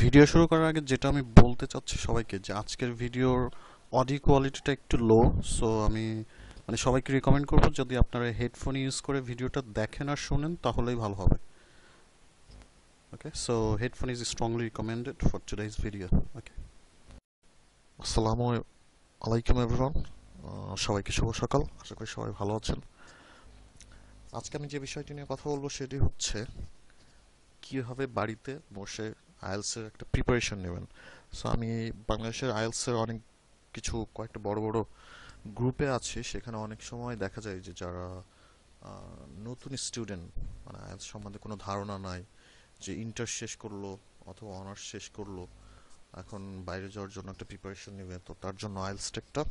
Video শুরু করার আগে যেটা আমি বলতে চাচ্ছি সবাইকে যে আজকের ভিডিওর অডিও কোয়ালিটিটা একটু লো সো আমি মানে সবাইকে রেকমেন্ড করবো যদি আপনারা হেডফোন ইউজ করে ভিডিওটা দেখেন আর শোনেন তাহলেই ভালো হবে okay so headphone is strongly recommended for today's video okay আসসালামু আলাইকুম এভরিওয়ান সবাইকে শুভ সকাল আশা করি সবাই ভালো আছেন আজকে আমি যে বিষয়টি নিয়ে কথা বলবো সেটি হচ্ছে কীভাবে বাড়িতে বসে আইএলসের একটা প্রিপারেশন নেবেন সো আমি বাংলাদেশের আইএলসের অনেক কিছু কয়েকটা বড় বড় গ্রুপে আছি সেখানে অনেক সময় দেখা যায় যে যারা নতুন স্টুডেন্ট মানে আইএলস সম্বন্ধে কোনো ধারণা নাই যে ইন্টার শেষ করলো অথবা অনার্স শেষ করলো এখন বাইরে যাওয়ার জন্য একটা প্রিপারেশন নেবে তো তার জন্য আইএলসটা একটা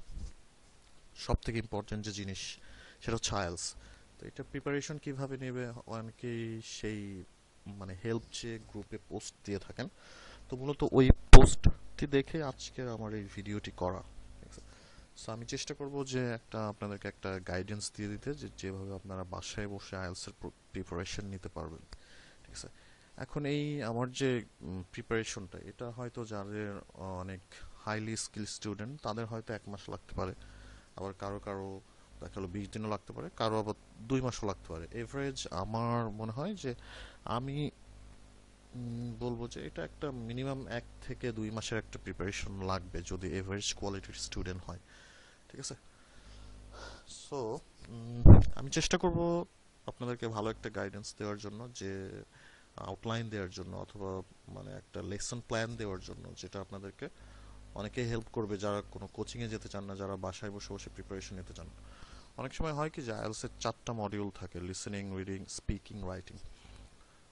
সব থেকে ইম্পর্টেন্ট যে জিনিস সেটা হচ্ছে আইএলস তো এটা প্রিপারেশন কীভাবে নেবে অনেকেই সেই মানে হেল্প যে গ্রুপে পোস্ট দিয়ে থাকেন তো মূলত ওই পোস্টটি দেখে আজকের আমার এই ভিডিওটি করা সো আমি চেষ্টা করব যে একটা আপনাদেরকে একটা গাইডেন্স দিয়ে দিতে যে যেভাবে আপনারা বাসায় বসে আইএলসের প্রিপারেশন নিতে পারবেন ঠিক আছে এখন এই আমার যে প্রিপারেশনটা এটা হয়তো যাদের অনেক হাইলি স্কিল স্টুডেন্ট তাদের হয়তো এক মাস লাগতে পারে আবার কারো কারো দেখা গেলো বিশ দিনও লাগতে পারে কারো আবার দুই মাসও লাগতে পারে এভারেজ আমার মনে হয় যে আমি বলবো যে এটা একটা মিনিমাম এক থেকে দুই মাসের একটা প্রিপারেশন লাগবে যদি এভারেজ কোয়ালিটির স্টুডেন্ট হয় ঠিক আছে সো আমি চেষ্টা করব আপনাদেরকে ভালো একটা গাইডেন্স দেওয়ার জন্য যে আউটলাইন দেওয়ার জন্য অথবা মানে একটা লেসন প্ল্যান দেওয়ার জন্য যেটা আপনাদেরকে অনেকেই হেল্প করবে যারা কোনো কোচিংয়ে যেতে চান না যারা বাসায় বসে বসে প্রিপারেশন নিতে চান অনেক সময় হয় কি যে আইএলসের চারটা মডিউল থাকে লিসেনিং রিডিং স্পিকিং রাইটিং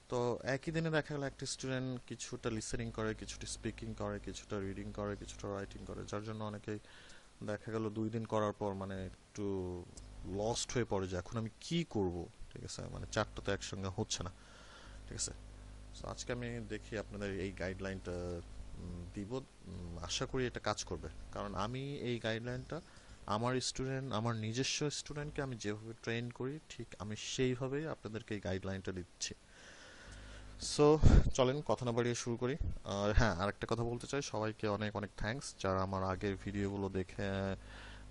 তো একই দিনে দেখা গেল একটা স্টুডেন্ট কিছুটা লিসেনিং করে কিছুটা স্পিকিং করে কিছুটা রিডিং করে কিছুটা রাইটিং করে যার জন্য অনেকেই দেখা গেল দুই দিন করার পর মানে একটু লস্ট হয়ে পড়ে যে এখন আমি কি করব ঠিক আছে মানে চারটা তো একসঙ্গে হচ্ছে না ঠিক আছে সো আজকে আমি দেখি আপনাদের এই গাইডলাইনটা দিব আশা করি এটা কাজ করবে কারণ আমি এই গাইডলাইনটা আমার স্টুডেন্ট আমার নিজস্ব স্টুডেন্টকে আমি যেভাবে ট্রেন করি ঠিক আমি সেইভাবেই আপনাদেরকে এই গাইডলাইনটা দিচ্ছি সো চলেন কথা না বাড়িয়ে শুরু করি আর হ্যাঁ আর একটা কথা বলতে চাই সবাইকে অনেক অনেক থ্যাঙ্কস যারা আমার আগের ভিডিওগুলো দেখে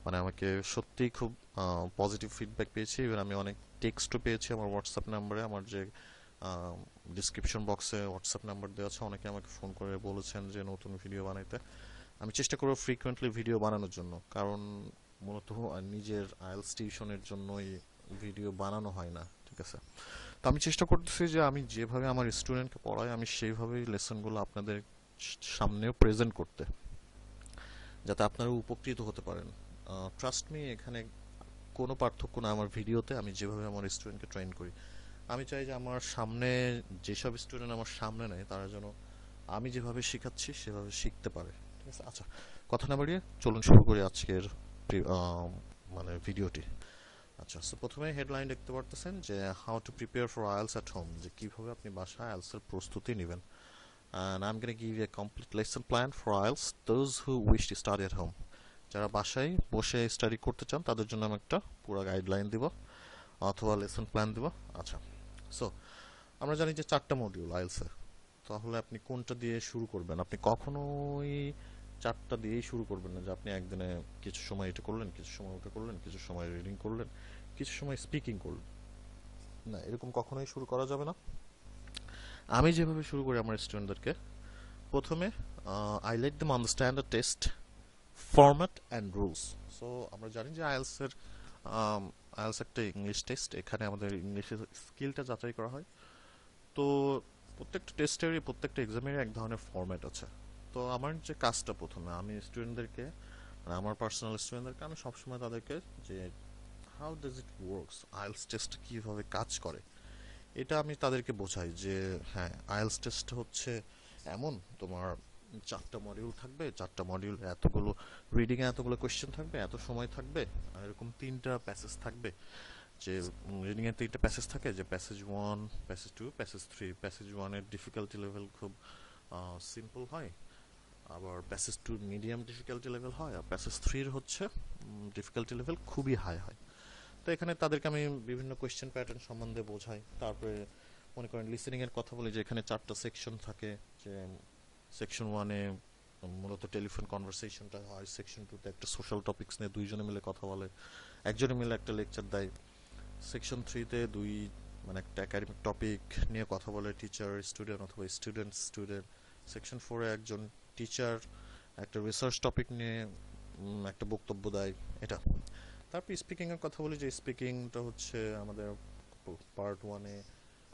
মানে আমাকে সত্যিই খুব পজিটিভ ফিডব্যাক পেয়েছি এবার আমি অনেক টেক্সটও পেয়েছি আমার হোয়াটসঅ্যাপ নাম্বারে আমার যে ডিসক্রিপশন বক্সে হোয়াটসঅ্যাপ নাম্বার দেওয়া আছে অনেকে আমাকে ফোন করে বলেছেন যে নতুন ভিডিও বানাইতে আমি চেষ্টা করবো ফ্রিকুয়েন্টলি ভিডিও বানানোর জন্য কারণ মূলত নিজের আইএলস টিউশনের জন্যই ভিডিও বানানো হয় না ঠিক আছে তো আমি চেষ্টা করতেছি যে আমি যেভাবে আমার স্টুডেন্টকে পড়াই আমি সেইভাবেই লেসনগুলো আপনাদের সামনেও প্রেজেন্ট করতে যাতে আপনারা উপকৃত হতে পারেন ট্রাস্ট মি এখানে কোনো পার্থক্য না আমার ভিডিওতে আমি যেভাবে আমার স্টুডেন্টকে ট্রেন করি আমি চাই যে আমার সামনে যেসব স্টুডেন্ট আমার সামনে নেয় তারা যেন আমি যেভাবে শেখাচ্ছি সেভাবে শিখতে পারে ঠিক আছে আচ্ছা কথা না বাড়িয়ে চলুন শুরু করি আজকের মানে ভিডিওটি আচ্ছা সো প্রথমে হেডলাইন দেখতে পারতেছেন যে how to prepare for IELTS at home যে কীভাবে আপনি বাসায় আয়েলসের প্রস্তুতি নেবেন and I am to give you a complete lesson plan for IELTS those who wish to study at যারা বাসায় বসে স্টাডি করতে চান তাদের জন্য আমি একটা পুরো গাইডলাইন দিব অথবা লেসন প্ল্যান দিব আচ্ছা সো আমরা জানি যে চারটা মডিউল আইলসে তাহলে আপনি কোনটা দিয়ে শুরু করবেন আপনি কখনোই চারটা দিয়েই শুরু করবেন না যে আপনি একদিনে কিছু সময় এটা করলেন কিছু সময় ওটা করলেন কিছু সময় রিডিং করলেন কিছু সময় স্পিকিং করলেন না এরকম কখনোই শুরু করা যাবে না আমি যেভাবে শুরু করি আমার স্টুডেন্টদেরকে প্রথমে I let them understand the test format and rules so আমরা জানি যে আইএলসের আইএলস একটা ইংলিশ টেস্ট এখানে আমাদের ইংলিশের স্কিলটা যাচাই করা হয় তো প্রত্যেকটা টেস্টেরই প্রত্যেকটা এক্সামেরই এক ধরনের ফরম্যাট আছে তো আমার যে কাজটা প্রথমে আমি স্টুডেন্টদেরকে মানে আমার পার্সোনাল স্টুডেন্টদেরকে আমি সবসময় তাদেরকে যে how does it works IELTS test কীভাবে কাজ করে এটা আমি তাদেরকে বোঝাই যে হ্যাঁ আইলস টেস্ট হচ্ছে এমন তোমার চারটা মডিউল থাকবে চারটা মডিউল এতগুলো রিডিংয়ে এতগুলো কোয়েশ্চেন থাকবে এত সময় থাকবে আর এরকম তিনটা প্যাসেজ থাকবে যে রিডিংয়ের তিনটা প্যাসেজ থাকে যে passage one passage two passage three passage ওয়ানের ডিফিকাল্টি লেভেল খুব সিম্পল হয় আবার passage two medium difficulty level হয় আর প্যাসেজ থ্রির হচ্ছে ডিফিকাল্টি লেভেল খুবই হাই হয় তো এখানে তাদেরকে আমি বিভিন্ন কোয়েশ্চেন প্যাটার্ন সম্বন্ধে বোঝাই তারপরে মনে করেন লিসেনিংয়ের কথা বলি যে এখানে চারটা সেকশন থাকে যে সেকশন ওয়ানে মূলত টেলিফোন কনভারসেশনটা হয় সেকশন টুতে একটা সোশ্যাল টপিক্স নিয়ে দুইজনে মিলে কথা বলে একজনে মিলে একটা লেকচার দেয় সেকশন থ্রিতে দুই মানে একটা একাডেমিক টপিক নিয়ে কথা বলে টিচার স্টুডেন্ট অথবা স্টুডেন্ট স্টুডেন্ট সেকশন ফোরে একজন টিচার একটা রিসার্চ টপিক নিয়ে একটা বক্তব্য দেয় এটা তারপর স্পিকিংয়ের কথা বলি যে স্পিকিংটা হচ্ছে আমাদের পার্ট ওয়ানে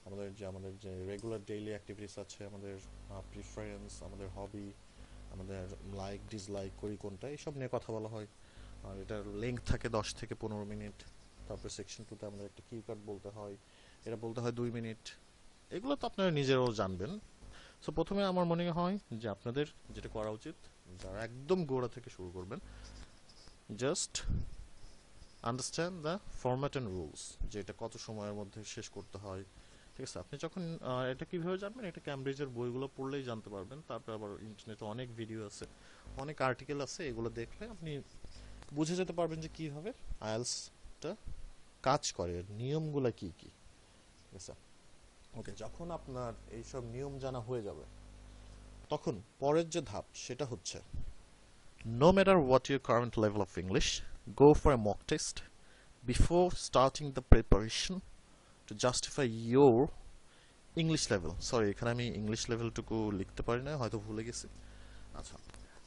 আমাদের যে আমাদের যে রেগুলার ডেইলি অ্যাক্টিভিটিস আছে আমাদের প্রিফারেন্স আমাদের হবি আমাদের লাইক ডিসলাইক করি কোনটা এইসব নিয়ে কথা বলা হয় আর এটার লেন্থ থাকে দশ থেকে পনেরো মিনিট তারপরে সেকশন টুতে আমাদের একটা কিউ কার্ড বলতে হয় এটা বলতে হয় দুই মিনিট এগুলো তো আপনারা নিজেরাও জানবেন সো প্রথমে আমার মনে হয় যে আপনাদের যেটা করা উচিত যারা একদম গোড়া থেকে শুরু করবেন just understand the format and rules যে এটা কত সময়ের মধ্যে শেষ করতে হয় ঠিক আছে আপনি যখন এটা কীভাবে জানবেন এটা ক্যামব্রিজের বইগুলো পড়লেই জানতে পারবেন তারপর আবার ইন্টারনেটে অনেক ভিডিও আছে অনেক আর্টিকেল আছে এগুলো দেখলে আপনি বুঝে যেতে পারবেন যে কীভাবে আয়েলসটা কাজ করে নিয়মগুলো কী কী ঠিক আছে ওকে যখন আপনার এইসব নিয়ম জানা হয়ে যাবে তখন পরের যে ধাপ সেটা হচ্ছে no matter what your current level of English go for a mock test before starting the preparation to justify your English level sorry এখানে আমি ইংলিশ লেভেলটুকু লিখতে পারি না হয়তো ভুলে গেছি আচ্ছা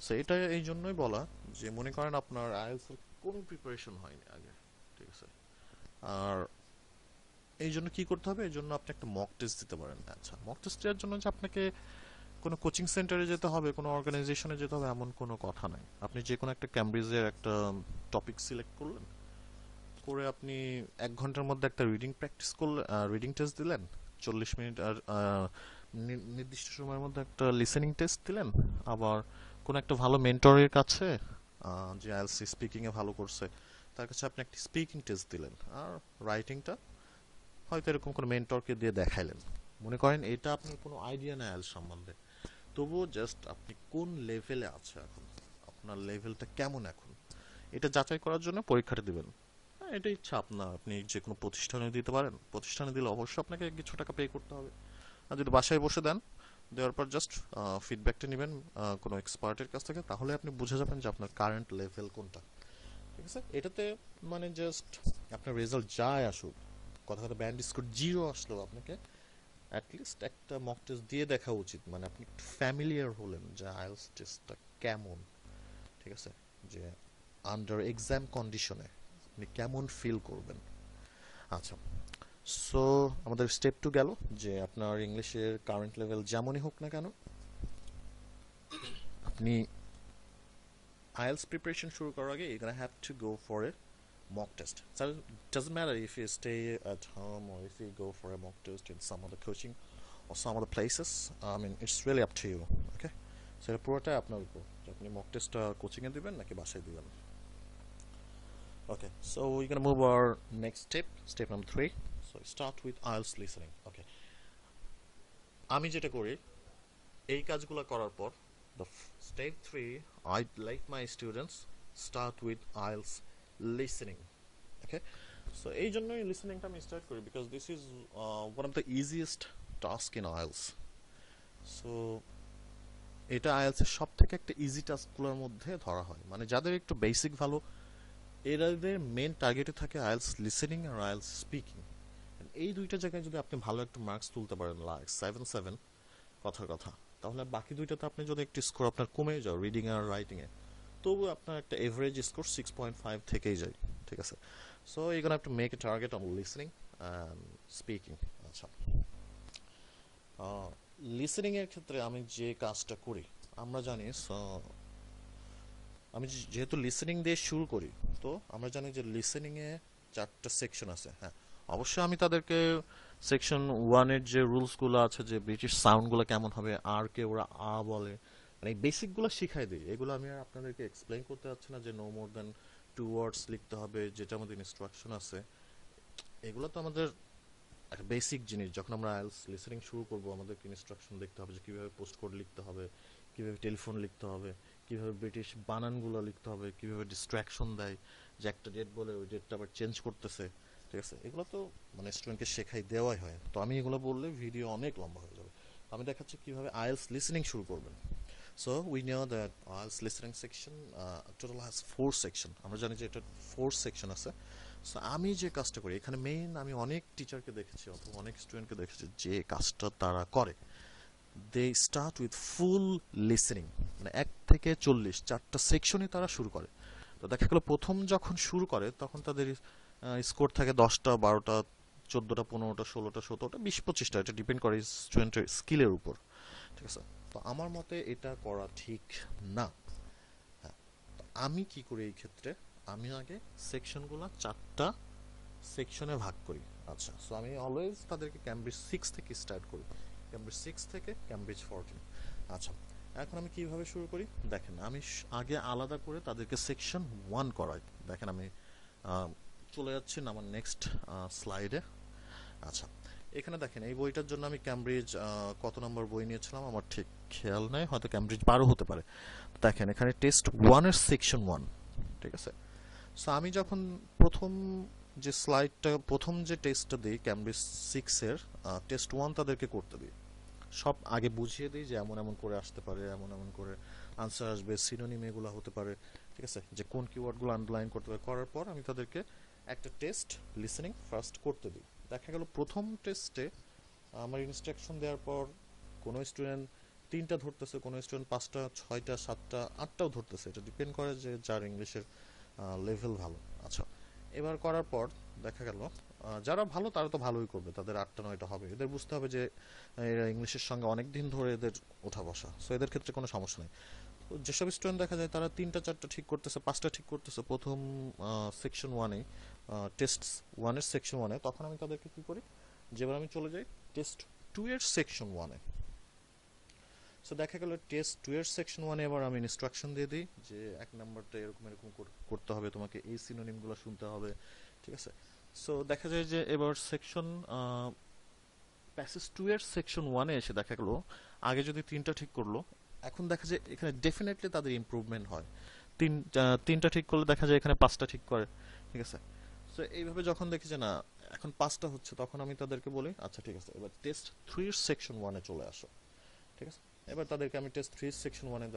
সো এটা এই জন্যই বলা যে মনে করেন আপনার আইএলসের কোনো প্রিপারেশন হয়নি আগে ঠিক আছে আর এই জন্য কী করতে হবে এই জন্য আপনি একটা মক টেস্ট দিতে পারেন আচ্ছা মক টেস্ট দেওয়ার জন্য যে আপনাকে কোনো কোচিং সেন্টারে যেতে হবে কোনো অর্গানাইজেশনে যেতে হবে এমন কোনো কথা নাই আপনি যে কোনো একটা ক্যামব্রিজের একটা টপিক সিলেক্ট করলেন করে আপনি এক ঘন্টার মধ্যে একটা রিডিং প্র্যাকটিস করলেন রিডিং টেস্ট দিলেন চল্লিশ মিনিট আর নির্দিষ্ট সময়ের মধ্যে একটা লিসেনিং টেস্ট দিলেন আবার কোনো একটা ভালো মেন্টরের কাছে যে আইএলসি স্পিকিংয়ে ভালো করছে তার কাছে আপনি একটা স্পিকিং টেস্ট দিলেন আর রাইটিংটা হয়তো এরকম কোনো মেন্টরকে দিয়ে দেখাইলেন মনে করেন এটা আপনি কোনো আইডিয়া নেয় আয়েলস সম্বন্ধে তবুও জাস্ট আপনি কোন লেভেলে আছে এখন আপনার লেভেলটা কেমন এখন এটা যাচাই করার জন্য পরীক্ষাটা দেবেন হ্যাঁ, এটা ইচ্ছা আপনার আপনি যে কোনো প্রতিষ্ঠানে দিতে পারেন প্রতিষ্ঠানে দিলে অবশ্যই আপনাকে কিছু টাকা পে করতে হবে আর যদি বাসায় বসে দেন দেওয়ার পর জাস্ট ফিডব্যাকটা নেবেন কোনো এক্সপার্টের কাছ থেকে তাহলে আপনি বুঝে যাবেন যে আপনার কারেন্ট লেভেল কোনটা ঠিক আছে এটাতে মানে জাস্ট আপনার রেজাল্ট যায় আসুক কথা কথা ব্যান্ড স্কোর জিরো আসলেও আপনাকে অ্যাটলিস্ট একটা মক টেস্ট দিয়ে দেখা উচিত মানে আপনি একটু ফ্যামিলিয়ার হলেন যে আয়েলস টেস্টটা কেমন ঠিক আছে যে আন্ডার এক্সাম কন্ডিশনে আপনি কেমন ফিল করবেন আচ্ছা সো আমাদের স্টেপ টু গেল যে আপনার ইংলিশের কারেন্ট লেভেল যেমনই হোক না কেন আপনি আইএলস প্রিপারেশন শুরু করার আগে you have to go for a mock test. So it doesn't matter if you stay at home or if you go for a mock test in some other coaching or some other places. I mean, it's really up to you. Okay? সেটা পুরোটাই আপনার উপর mock আপনি coaching and even like নাকি বাসায় দেবেন So we're we can move our next step step number three start with with IELTS listening okay আমি যেটা করি এই কাজগুলো করার পর the step three I like my students start with IELTS listening okay so এই জন্যই লিসেনিংটা আমি স্টার্ট করি because this is one of the easiest task in IELTS so এটা আয়েলসের সব থেকে একটা ইজি টাস্কগুলোর মধ্যে ধরা হয় মানে যাদের একটু বেসিক ভালো এদের মেন টার্গেটে থাকে আয়েলস লিসেনিং আর আয়েলস স্পিকিং এই দুইটা জায়গায় যদি আপনি ভালো একটু মার্কস তুলতে পারেন লাইক সেভেন সেভেন কথার কথা তাহলে বাকি দুইটাতে আপনি যদি একটু স্কোর আপনার কমে যাও রিডিং আর রাইটিংয়ে তবু আপনার একটা average score six point five থেকেই যায় ঠিক আছে so you can have to make a target on listening speaking আচ্ছা লিসনিংয়ের ক্ষেত্রে আমি যে কাজটা করি আমরা জানি আমি যেহেতু লিসনিং দিয়ে শুরু করি তো আমরা জানি যে লিসনিংয়ে চারটা সেকশন আছে হ্যাঁ অবশ্যই আমি তাদেরকে সেকশন ওয়ানের যে রুলসগুলো আছে যে ব্রিটিশ সাউন্ডগুলো কেমন হবে আর কে ওরা আ বলে মানে এই বেসিকগুলো শিখাই দিই এগুলো আমি আর আপনাদেরকে এক্সপ্লেন করতে যাচ্ছি না যে no more than two words লিখতে হবে যেটা আমাদের ইনস্ট্রাকশন আছে এগুলো তো আমাদের একটা বেসিক জিনিস যখন আমরা আইলস লিসেনিং শুরু করব আমাদেরকে ইনস্ট্রাকশন দেখতে হবে যে কীভাবে পোস্ট কোড লিখতে হবে কীভাবে টেলিফোন লিখতে হবে কীভাবে ব্রিটিশ বানানগুলো লিখতে হবে কীভাবে ডিস্ট্র্যাকশন দেয় যে একটা ডেট বলে ওই ডেটটা আবার চেঞ্জ করতেছে ঠিক আছে এগুলো তো মানে স্টুডেন্টকে শেখাই দেওয়াই হয় তো আমি এগুলো বললে ভিডিও অনেক লম্বা হয়ে যাবে আমি দেখাচ্ছি কীভাবে আইলস লিসেনিং শুরু করবেন so we know that uh, slittering section uh, total has four section আমরা জানি যে এটা four section আছে সো আমি যে কাজটা করি এখানে মেইন আমি অনেক টিচারকে দেখেছি অথবা অনেক স্টুডেন্টকে দেখেছি যে কাজটা তারা করে they start with full listening মানে এক থেকে চল্লিশ চারটা সেকশনই তারা শুরু করে তো দেখা গেলো প্রথম যখন শুরু করে তখন তাদের স্কোর থাকে দশটা বারোটা চোদ্দোটা পনেরোটা ষোলোটা সতেরোটা বিশ পঁচিশটা এটা ডিপেন্ড করে স্টুডেন্টের স্কিলের উপর ঠিক আছে তো আমার মতে এটা করা ঠিক না হ্যাঁ, আমি কি করি এই ক্ষেত্রে আমি আগে সেকশনগুলো চারটা সেকশনে ভাগ করি আচ্ছা সো আমি অলওয়েজ তাদেরকে ক্যামব্রিজ সিক্স থেকে স্টার্ট করি ক্যামব্রিজ সিক্স থেকে ক্যামব্রিজ ফোরটিন আচ্ছা এখন আমি কিভাবে শুরু করি দেখেন আমি আগে আলাদা করে তাদেরকে সেকশন ওয়ান করাই দেখেন আমি চলে যাচ্ছি না আমার নেক্সট স্লাইডে আচ্ছা এখানে দেখেন এই বইটার জন্য আমি ক্যামব্রিজ কত নম্বর বই নিয়েছিলাম আমার ঠিক খেয়াল নাই হয়তো ক্যামব্রিজ বারো হতে পারে দেখেন এখানে টেস্ট ওয়ানের সেকশন ওয়ান ঠিক আছে সো আমি যখন প্রথম যে স্লাইডটা প্রথম যে টেস্টটা দিই ক্যামব্রিজ সিক্সের টেস্ট ওয়ান তাদেরকে করতে দিই সব আগে বুঝিয়ে দিই যে এমন এমন করে আসতে পারে এমন এমন করে আনসার আসবে সিনোনিম এগুলো হতে পারে ঠিক আছে যে কোন কিওয়ার্ডগুলো আন্ডারলাইন করতে পারে করার পর আমি তাদেরকে একটা টেস্ট লিসেনিং ফার্স্ট করতে দিই দেখা গেল প্রথম টেস্টে আমার ইনস্ট্রাকশন দেওয়ার পর কোনো স্টুডেন্ট তিনটা ধরতেছে কোনো স্টুডেন্ট পাঁচটা ছয়টা সাতটা আটটাও ধরতেছে এটা ডিপেন্ড করে যে যার ইংলিশের লেভেল ভালো আচ্ছা এবার করার পর দেখা গেল যারা ভালো তারা তো ভালোই করবে তাদের আটটা নয়টা হবে এদের বুঝতে হবে যে এরা ইংলিশের সঙ্গে অনেক দিন ধরে এদের ওঠা বসা সো এদের ক্ষেত্রে কোনো সমস্যা নেই যেসব স্টুডেন্ট দেখা যায় তারা তিনটা চারটা ঠিক করতেছে পাঁচটা ঠিক করতেছে প্রথম সেকশন ওয়ানে টেস্ট ওয়ানের সেকশন ওয়ানে তখন আমি তাদেরকে কী করি যেবার আমি চলে যাই টেস্ট টু এর সেকশন ওয়ানে সো দেখা গেল টেস্ট টু এর সেকশন ওয়ানে এবার আমি ইনস্ট্রাকশন দিয়ে দিই যে এক নাম্বারটা এরকম এরকম করতে হবে তোমাকে এই সিনোনিমগুলো শুনতে হবে ঠিক আছে সো দেখা যায় যে এবার সেকশন প্যাসেজ টু এর সেকশন ওয়ানে এসে দেখা গেলো আগে যদি তিনটা ঠিক করলো এখন দেখা যায় এখানে ডেফিনেটলি তাদের ইম্প্রুভমেন্ট হয় তিন তিনটা ঠিক করলে দেখা যায় এখানে পাঁচটা ঠিক করে ঠিক আছে সো এইভাবে যখন দেখি যে না এখন পাঁচটা হচ্ছে তখন আমি তাদেরকে বলি আচ্ছা ঠিক আছে এবার টেস্ট থ্রির সেকশন ওয়ানে চলে আসো ঠিক আছে এবার তাদেরকে আমি টেস্ট থ্রি সেকশন ওয়ানে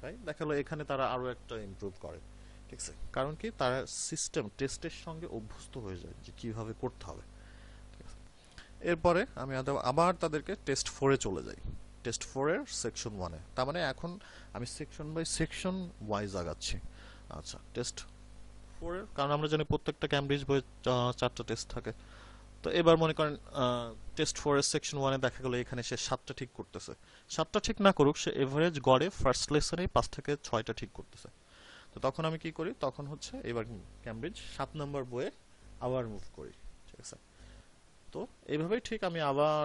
চাই দেখালো এখানে তারা আরও একটা ইম্প্রুভ করে ঠিক আছে কারণ কি তারা সিস্টেম টেস্টের সঙ্গে অভ্যস্ত হয়ে যায় যে কীভাবে করতে হবে এরপরে আমি আবার তাদেরকে টেস্ট ফোরে চলে যাই টেস্ট ফোরের সেকশন ওয়ানে তার মানে এখন আমি সেকশন বাই সেকশন ওয়াইজ আগাচ্ছি আচ্ছা টেস্ট ফোরের কারণ আমরা জানি প্রত্যেকটা ক্যামব্রিজ বই চারটা টেস্ট থাকে তো এবার মনে করেন টেস্ট ফোরের সেকশন ওয়ানে দেখা গেল এখানে সে সাতটা ঠিক করতেছে সাতটা ঠিক না করুক সে এভারেজ গড়ে ফার্স্ট লেসনে পাঁচ থেকে ছয়টা ঠিক করতেছে তো তখন আমি কি করি তখন হচ্ছে এবার ক্যামব্রিজ সাত নম্বর বইয়ে আবার মুভ করি ঠিক আছে তো এইভাবেই ঠিক আমি আবার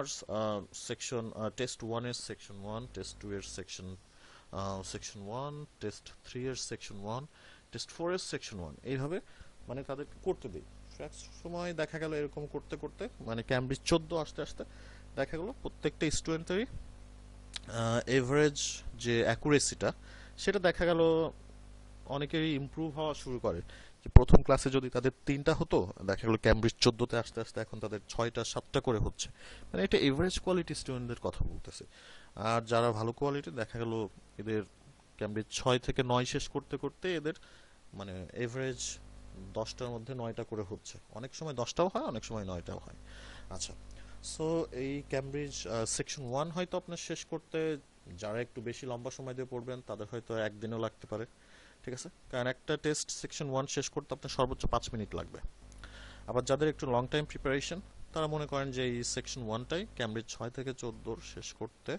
সেকশন টেস্ট ওয়ানের সেকশন ওয়ান টেস্ট টু এর section section one test three এর সেকশন ওয়ান টেস্ট ফোর এর সেকশন ওয়ান এইভাবে মানে তাদেরকে করতে দিই সময় দেখা গেল এরকম করতে করতে মানে ক্যামব্রিজ চোদ্দ আসতে আসতে দেখা গেলো প্রত্যেকটা স্টুডেন্টেরই এভারেজ যে অ্যাকুরেসিটা সেটা দেখা গেল অনেকেরই ইম্প্রুভ হওয়া শুরু করে যে প্রথম ক্লাসে যদি তাদের তিনটা হতো দেখা গেল ক্যামব্রিজ চোদ্দোতে আস্তে আস্তে এখন তাদের ছয়টা সাতটা করে হচ্ছে মানে এটা এভারেজ কোয়ালিটি স্টুডেন্টদের কথা বলতেছে আর যারা ভালো কোয়ালিটি দেখা গেল এদের ক্যামব্রিজ ছয় থেকে নয় শেষ করতে করতে এদের মানে এভারেজ দশটার মধ্যে নয়টা করে হচ্ছে অনেক সময় দশটাও হয় অনেক সময় নয়টাও হয় আচ্ছা সো এই ক্যামব্রিজ সেকশন ওয়ান হয়তো আপনার শেষ করতে যারা একটু বেশি লম্বা সময় দিয়ে পড়বেন তাদের হয়তো একদিনও লাগতে পারে ঠিক আছে কারণ একটা টেস্ট সেকশন ওয়ান শেষ করতে আপনার সর্বোচ্চ পাঁচ মিনিট লাগবে আবার যাদের একটু লং টাইম প্রিপারেশন তারা মনে করেন যে এই সেকশন ওয়ানটাই ক্যামব্রিজ ছয় থেকে চোদ্দোর শেষ করতে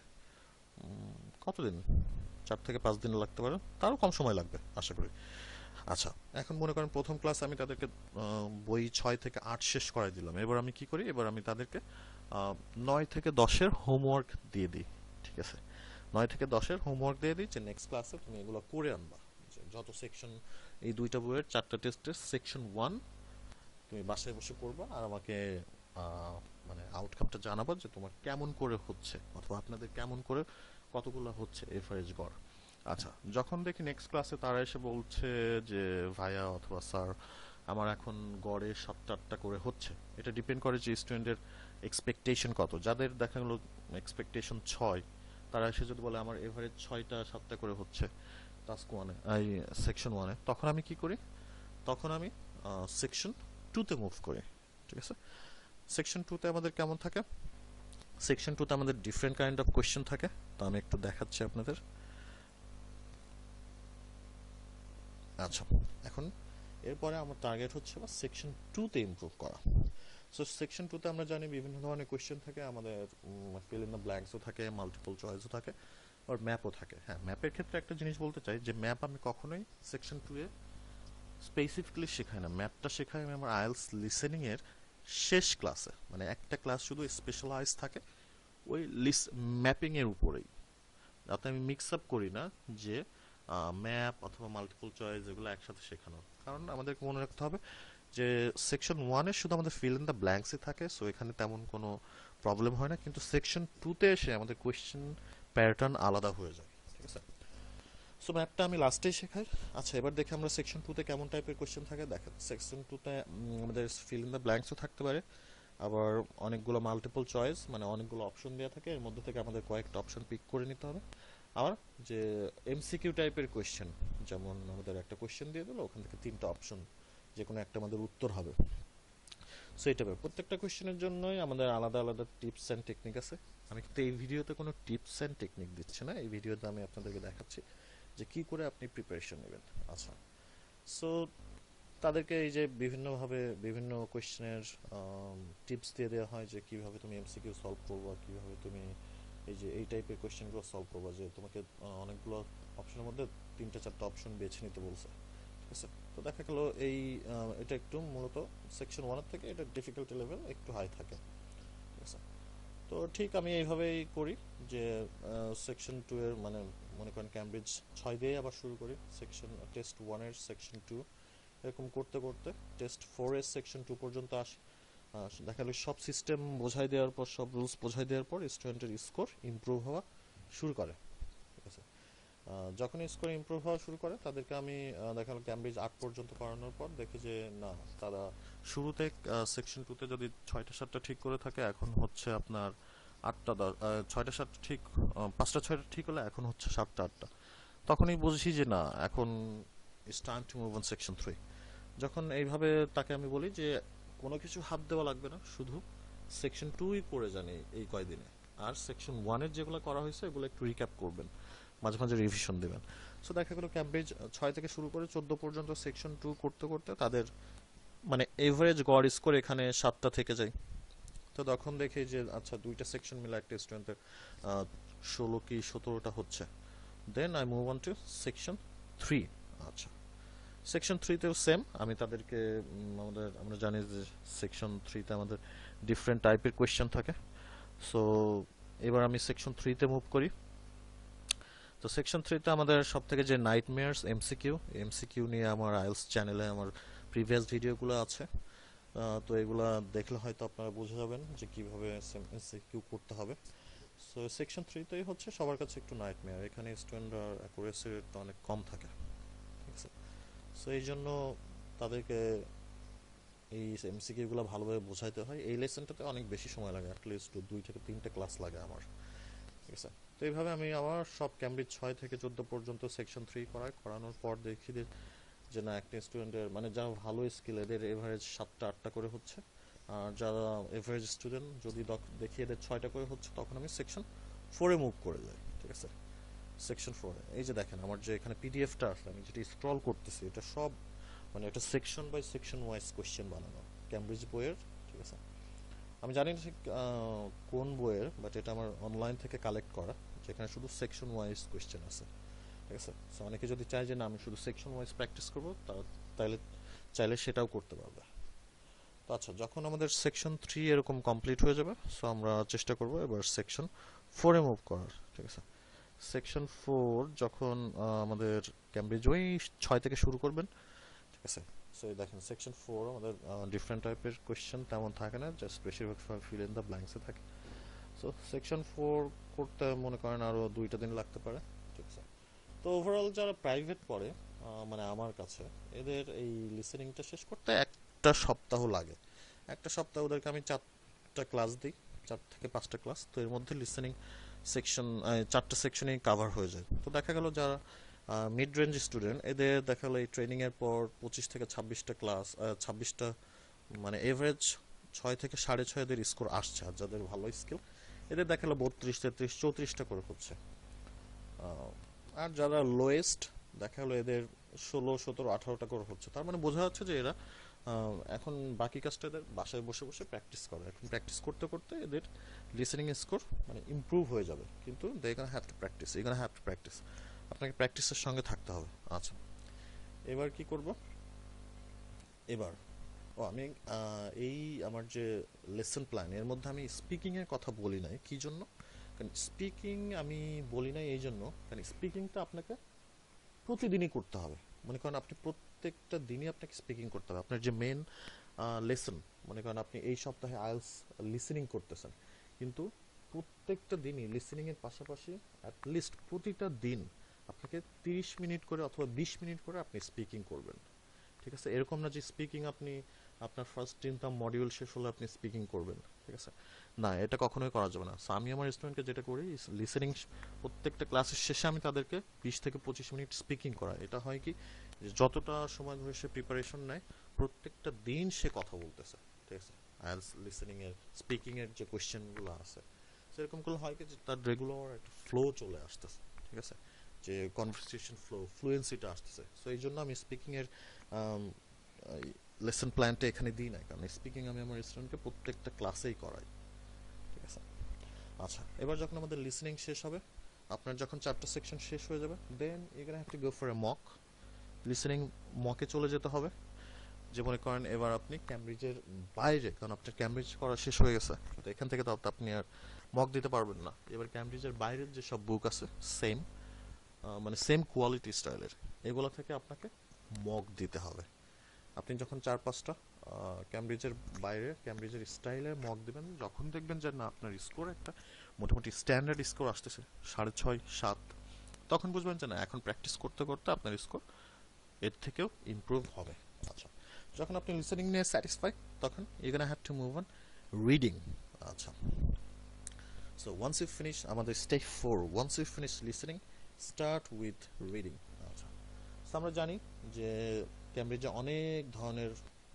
কতদিন চার থেকে পাঁচ দিন লাগতে পারে তারও কম সময় লাগবে আশা করি আচ্ছা এখন মনে করেন প্রথম ক্লাস আমি তাদেরকে বই ছয় থেকে আট শেষ করাই দিলাম এবার আমি কি করি এবার আমি তাদেরকে নয় থেকে দশের হোমওয়ার্ক দিয়ে দিই ঠিক আছে নয় থেকে দশের হোমওয়ার্ক দিয়ে দিই যে নেক্সট ক্লাসে তুমি এগুলো করে আনবা যত সেকশন এই দুইটা বইয়ের চারটা টেস্টের সেকশন ওয়ান তুমি বাসায় বসে করবা আর আমাকে মানে আউটকামটা জানাবা যে তোমার কেমন করে হচ্ছে অথবা আপনাদের কেমন করে কতগুলো হচ্ছে এফারেজ গড় আচ্ছা যখন দেখি নেক্সট ক্লাসে তারা এসে বলছে যে ভাইয়া অথবা স্যার আমার এখন গড়ে সাতটা আটটা করে হচ্ছে এটা ডিপেন্ড করে যে স্টুডেন্টের এক্সপেকটেশন কত যাদের দেখা গেলো এক্সপেকটেশন ছয় তারা এসে যদি বলে আমার এভারেজ ছয়টা সাতটা করে হচ্ছে টাস্ক ওয়ানে এই সেকশন ওয়ানে তখন আমি কি করি তখন আমি সেকশন টুতে মুভ করি ঠিক আছে সেকশন টুতে আমাদের কেমন থাকে সেকশন টুতে আমাদের ডিফারেন্ট কাইন্ড অফ কোয়েশ্চেন থাকে তো আমি একটু দেখাচ্ছি আপনাদের আচ্ছা এখন এরপরে আমার টার্গেট হচ্ছে বা সেকশন টুতে ইম্প্রুভ করা সো সেকশন টুতে আমরা জানি বিভিন্ন ধরনের কোয়েশ্চেন থাকে আমাদের ফিল ইন দ্য ব্ল্যাঙ্কসও থাকে মাল্টিপল চয়েসও থাকে আর ম্যাপও থাকে হ্যাঁ ম্যাপের ক্ষেত্রে একটা জিনিস বলতে চাই যে ম্যাপ আমি কখনোই সেকশন টু এ স্পেসিফিকলি শেখাই না ম্যাপটা শেখাই আমি আমার আয়েলস লিসেনিংয়ের শেষ ক্লাসে মানে একটা ক্লাস শুধু স্পেশালাইজ থাকে ওই লিস ম্যাপিংয়ের উপরেই যাতে আমি মিক্স আপ করি না যে ম্যাপ অথবা মাল্টিপল চয়েস এগুলো একসাথে শেখানো কারণ আমাদেরকে মনে রাখতে হবে যে সেকশন ওয়ানে শুধু আমাদের ফিল ইন দ্য ব্ল্যাঙ্কসই থাকে সো এখানে তেমন কোনো প্রবলেম হয় না কিন্তু সেকশন টুতে এসে আমাদের কোয়েশ্চেন প্যাটার্ন আলাদা হয়ে যায় ঠিক আছে সো ম্যাপটা আমি লাস্টেই শেখাই আচ্ছা এবার দেখি আমরা সেকশন টুতে কেমন টাইপের কোয়েশ্চেন থাকে দেখেন সেকশন টুতে আমাদের ফিল ইন দ্য ব্ল্যাঙ্কসও থাকতে পারে আবার অনেকগুলো মাল্টিপল চয়েস মানে অনেকগুলো অপশন দেওয়া থাকে এর মধ্যে থেকে আমাদের কয়েকটা অপশন পিক করে নিতে হবে আবার যে এমসিকিউ টাইপের কোয়েশ্চেন যেমন আমাদের একটা কোয়েশ্চেন দিয়ে দিল ওখান থেকে তিনটা অপশন যে কোনো একটা আমাদের উত্তর হবে সো এটা প্রত্যেকটা কোয়েশ্চেনের জন্যই আমাদের আলাদা আলাদা টিপস অ্যান্ড টেকনিক আছে আমি কিন্তু এই ভিডিওতে কোনো টিপস অ্যান্ড টেকনিক দিচ্ছি না এই ভিডিওতে আমি আপনাদেরকে দেখাচ্ছি যে কি করে আপনি প্রিপারেশন নেবেন আচ্ছা সো তাদেরকে এই যে বিভিন্নভাবে বিভিন্ন কোয়েশ্চেনের টিপস দিয়ে দেওয়া হয় যে কিভাবে তুমি এমসিকিউ সলভ করবো কীভাবে তুমি এই যে এই টাইপের কোয়েশ্চেনগুলো সলভ করবা যে তোমাকে অনেকগুলো অপশনের মধ্যে তিনটা চারটা অপশন বেছে নিতে বলছে ঠিক আছে তো দেখা গেলো এই এটা একটু মূলত সেকশন ওয়ানের থেকে এটা ডিফিকাল্টি লেভেল একটু হাই থাকে ঠিক আছে তো ঠিক আমি এইভাবেই করি যে সেকশন টু এর মানে মনে করেন ক্যামব্রিজ ছয় দিয়ে আবার শুরু করি সেকশন টেস্ট ওয়ানের সেকশন টু এরকম করতে করতে টেস্ট ফোর এর সেকশন টু পর্যন্ত আসি দেখা সব সিস্টেম বোঝাই দেওয়ার পর সব রুলস বোঝাই দেওয়ার পর স্টুডেন্টের স্কোর ইম্প্রুভ হওয়া শুরু করে ঠিক আছে যখন স্কোর ইম্প্রুভ হওয়া শুরু করে তাদেরকে আমি দেখা গেল ক্যামব্রিজ আট পর্যন্ত করানোর পর দেখি যে না তারা শুরুতে সেকশন টুতে যদি ছয়টা সাতটা ঠিক করে থাকে এখন হচ্ছে আপনার আটটা দশ ছয়টা সাতটা ঠিক পাঁচটা ছয়টা ঠিক হলে এখন হচ্ছে সাতটা আটটা তখনই বুঝি যে না এখন it's time to move on section three যখন এইভাবে তাকে আমি বলি যে কোনো কিছু হাত দেওয়া লাগবে না শুধু সেকশন টুই পড়ে জানি এই কয়দিনে আর সেকশন ওয়ানের যেগুলো করা হয়েছে এগুলো একটু রিক্যাপ করবেন মাঝে মাঝে রিভিশন দেবেন সো দেখা গেলো ক্যাম্ব্রিজ ছয় থেকে শুরু করে চোদ্দো পর্যন্ত সেকশন টু করতে করতে তাদের মানে এভারেজ গড় স্কোর এখানে সাতটা থেকে যায় তো তখন দেখি যে আচ্ছা দুইটা সেকশন মিলে একটা স্টুডেন্টের ষোলো কি সতেরোটা হচ্ছে then I move on to section three আচ্ছা সেকশন থ্রিতেও সেম আমি তাদেরকে আমাদের আমরা জানি যে সেকশন থ্রিতে আমাদের ডিফারেন্ট টাইপের কোয়েশ্চেন থাকে সো এবার আমি সেকশন থ্রিতে মুভ করি তো সেকশন থ্রিতে আমাদের সব থেকে যে মেয়ার্স এমসিকিউ এমসিকিউ নিয়ে আমার আইলস চ্যানেলে আমার প্রিভিয়াস ভিডিওগুলো আছে তো এগুলো দেখলে হয়তো আপনারা বুঝে যাবেন যে কীভাবে এমসিকিউ করতে হবে সো সেকশন থ্রিতেই হচ্ছে সবার কাছে একটু নাইট মেয়ার এখানে স্টুডেন্টরা অ্যাকুরেসি রেটটা অনেক কম থাকে সো এই জন্য তাদেরকে এই এমসিকিউগুলো ভালোভাবে বোঝাইতে হয় এই লেসেনটাতে অনেক বেশি সময় লাগে অ্যাটলিস্ট দুই থেকে তিনটে ক্লাস লাগে আমার ঠিক আছে তো এইভাবে আমি আমার সব ক্যামব্রিজ ছয় থেকে চোদ্দো পর্যন্ত সেকশন থ্রি করাই করানোর পর দেখি যে না একটা স্টুডেন্টের মানে যারা ভালো স্কিল এদের এভারেজ সাতটা আটটা করে হচ্ছে আর যারা এভারেজ স্টুডেন্ট যদি দেখি এদের ছয়টা করে হচ্ছে তখন আমি সেকশন ফোরে মুভ করে যাই ঠিক আছে সেকশন ফোরে এই যে দেখেন আমার যে এখানে পিডিএফটা আসলে আমি যেটা স্ক্রল করতেছি এটা সব মানে একটা section by section wise question বানানো ক্যামব্রিজ বইয়ের ঠিক আছে আমি জানি না কোন বইয়ের বাট এটা আমার অনলাইন থেকে কালেক্ট করা যেখানে শুধু সেকশন ওয়াইজ কোয়েশ্চেন আছে ঠিক আছে সো অনেকে যদি চায় যে না আমি শুধু সেকশন ওয়াইজ প্র্যাকটিস করবো তা তাহলে চাইলে সেটাও করতে পারবে তো আচ্ছা যখন আমাদের সেকশন থ্রি এরকম কমপ্লিট হয়ে যাবে সো আমরা চেষ্টা করব এবার সেকশন ফোরে মুভ করার ঠিক আছে সেকশন ফোর যখন আমাদের ক্যামব্রিজ ওই ছয় থেকে শুরু করবেন ঠিক আছে সো দেখেন সেকশন ফোর আমাদের ডিফারেন্ট টাইপের কোয়েশ্চেন তেমন থাকে না জাস্ট বেশিরভাগ সময় ফিল ইন দ্য ব্ল্যাঙ্কসে থাকে সো সেকশন ফোর করতে মনে করেন আরও দুইটা দিন লাগতে পারে ঠিক আছে তো ওভারঅল যারা প্রাইভেট পড়ে মানে আমার কাছে এদের এই লিসেনিংটা শেষ করতে একটা সপ্তাহ লাগে একটা সপ্তাহ ওদেরকে আমি চারটা ক্লাস দিই চার থেকে পাঁচটা ক্লাস তো এর মধ্যে লিসেনিং সেকশন চারটা সেকশনেই কাভার হয়ে যায় তো দেখা গেল যারা মিড রেঞ্জ স্টুডেন্ট এদের দেখা গেলো এই ট্রেনিংয়ের পর পঁচিশ থেকে ছাব্বিশটা ক্লাস ছাব্বিশটা মানে এভারেজ ছয় থেকে সাড়ে ছয় এদের স্কোর আসছে আর যাদের ভালো স্কিল এদের দেখা গেলো বত্রিশ তেত্রিশ চৌত্রিশটা করে হচ্ছে আর যারা লোয়েস্ট দেখা গেলো এদের ষোলো সতেরো আঠারোটা করে হচ্ছে তার মানে বোঝা যাচ্ছে যে এরা এখন বাকি কাজটা এদের বাসায় বসে বসে প্র্যাকটিস করে এখন প্র্যাকটিস করতে করতে এদের লিসেনিং স্কোর মানে ইম্প্রুভ হয়ে যাবে কিন্তু they gonna have to practice এখানে হ্যাভ টু প্র্যাকটিস আপনাকে প্র্যাকটিসের সঙ্গে থাকতে হবে আচ্ছা এবার কি করব এবার ও আমি এই আমার যে লেসন প্ল্যান এর মধ্যে আমি স্পিকিংয়ের কথা বলি নাই কী জন্য কারণ স্পিকিং আমি বলি নাই এই জন্য কারণ স্পিকিংটা আপনাকে প্রতিদিনই করতে হবে মনে করেন আপনি প্রত্যেকটা দিনই আপনাকে স্পিকিং করতে হবে আপনার যে মেন লেসন মনে করেন আপনি এই সপ্তাহে আইলস লিসেনিং করতেছেন কিন্তু প্রত্যেকটা দিনই লিসেনিংয়ের পাশাপাশি অ্যাটলিস্ট প্রতিটা দিন আপনাকে তিরিশ মিনিট করে অথবা বিশ মিনিট করে আপনি স্পিকিং করবেন ঠিক আছে এরকম না যে স্পিকিং আপনি আপনার ফার্স্ট চিন্তা মডিউল শেষ হলে আপনি স্পিকিং করবেন ঠিক আছে না এটা কখনোই করা যাবে না আমি আমার স্টুডেন্টকে যেটা করি লিসেনিং প্রত্যেকটা ক্লাসের শেষে আমি তাদেরকে বিশ থেকে পঁচিশ মিনিট স্পিকিং করা এটা হয় কি যতটা সময় ধরে সে প্রিপারেশন নেয় প্রত্যেকটা দিন সে কথা বলতেছে ঠিক আছে আইএলস লিসেনিং এর স্পিকিং এর যে কোয়েশ্চেনগুলো আছে সেরকম করলে হয় কি যে তার রেগুলার একটা ফ্লো চলে আসতেছে ঠিক আছে যে কনভারসেশন ফ্লো ফ্লুয়েন্সিটা আসতেছে সো এই জন্য আমি স্পিকিং এর লেসন প্ল্যানটা এখানে দিই না কারণ স্পিকিং আমি আমার স্টুডেন্টকে প্রত্যেকটা ক্লাসেই করাই ঠিক আছে আচ্ছা এবার যখন আমাদের লিসনিং শেষ হবে আপনার যখন চ্যাপ্টার সেকশন শেষ হয়ে যাবে then you have to go for a mock listening মকে চলে যেতে হবে যে মনে করেন এবার আপনি ক্যামব্রিজের বাইরে কারণ আপনার ক্যামব্রিজ করা শেষ হয়ে গেছে তো এখান থেকে তো আপনি আর মক দিতে পারবেন না এবার ক্যামব্রিজের বাইরের যে সব বুক আছে সেম মানে সেম কোয়ালিটি স্টাইলের এগুলো থেকে আপনাকে মক দিতে হবে আপনি যখন চার পাঁচটা ক্যামব্রিজের বাইরে ক্যামব্রিজের স্টাইলে মক দেবেন যখন দেখবেন যে না আপনার স্কোর একটা মোটামুটি স্ট্যান্ডার্ড স্কোর আসতেছে সাড়ে ছয় সাত তখন বুঝবেন যে না এখন প্র্যাকটিস করতে করতে আপনার স্কোর এর থেকেও ইম্প্রুভ হবে আচ্ছা যখন আপনি লিসেনিং নিয়ে স্যাটিসফাই তখন you gonna have to move on reading আচ্ছা সো ওয়ান্স ইউ ফিনিশ আমাদের step four once you finish listening start with reading আচ্ছা আমরা জানি যে ক্যামব্রিজে অনেক ধরনের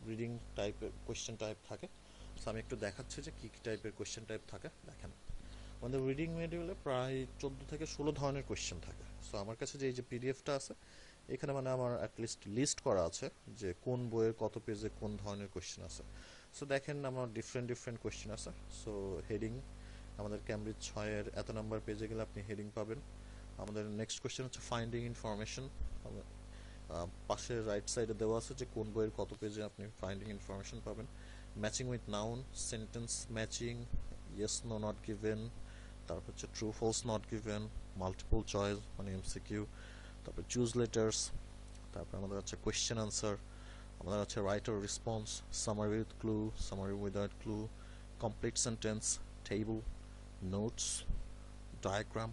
রিডিং টাইপের কোয়েশ্চেন টাইপ থাকে সো আমি একটু দেখাচ্ছি যে কী কী টাইপের কোয়েশ্চেন টাইপ থাকে দেখেন আমাদের রিডিং মেডিউলে প্রায় চোদ্দো থেকে ষোলো ধরনের কোয়েশ্চেন থাকে সো আমার কাছে যে এই যে পিডিএফটা আছে এখানে মানে আমার অ্যাটলিস্ট লিস্ট করা আছে যে কোন বইয়ের কত পেজে কোন ধরনের কোয়েশ্চেন আছে সো দেখেন আমার ডিফারেন্ট ডিফারেন্ট কোয়েশ্চেন আছে সো হেডিং আমাদের ক্যামব্রিজ ছয়ের এত নাম্বার পেজে গেলে আপনি হেডিং পাবেন আমাদের নেক্সট কোয়েশ্চেন হচ্ছে ফাইন্ডিং ইনফরমেশন পাশের রাইট সাইডে দেওয়া আছে যে কোন বইয়ের কত পেজে আপনি ফাইন্ডিং ইনফরমেশন পাবেন matching with noun sentence matching yes no not given তারপর হচ্ছে true false not given multiple choice মানে এমসিকিউ তারপর চুজ লেটার্স তারপর আমাদের হচ্ছে কোয়েশ্চেন আনসার আমাদের হচ্ছে writer response summary with clue summary without clue complete sentence table notes diagram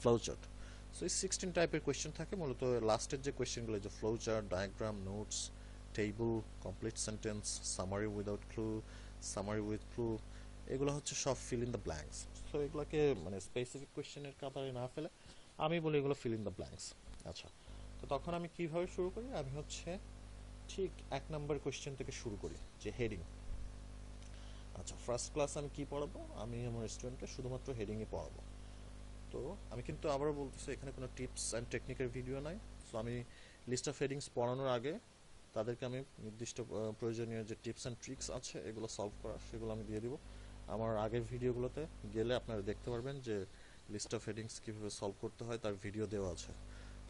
flowchart so এই সিক্সটিন টাইপের কোয়েশ্চেন থাকে মূলত লাস্টের যে কোয়েশ্চেনগুলো যে flowchart diagram notes table complete sentence summary without clue summary with clue এগুলো হচ্ছে সব fill in the blanks so এগুলোকে মানে স্পেসিফিক কোয়েশ্চেনের কাতারে না ফেলে আমি বলি এগুলো ফিল ইন দ্য ব্ল্যাঙ্কস আচ্ছা তো তখন আমি কিভাবে শুরু করি আমি হচ্ছে ঠিক এক নম্বর কোয়েশ্চেন থেকে শুরু করি যে হেডিং আচ্ছা ফার্স্ট ক্লাস আমি কি পড়াবো আমি আমার স্টুডেন্টকে শুধুমাত্র হেডিংয়ে পড়াবো তো আমি কিন্তু আবারও বলতেছি এখানে কোনো টিপস অ্যান্ড টেকনিকের ভিডিও নাই সো আমি লিস্ট অফ হেডিংস পড়ানোর আগে তাদেরকে আমি নির্দিষ্ট প্রয়োজনীয় যে টিপস অ্যান্ড ট্রিক্স আছে এগুলো সলভ করা সেগুলো আমি দিয়ে দিব আমার আগের ভিডিওগুলোতে গেলে আপনারা দেখতে পারবেন যে লিস্ট অফ হেডিংস কীভাবে সলভ করতে হয় তার ভিডিও দেওয়া আছে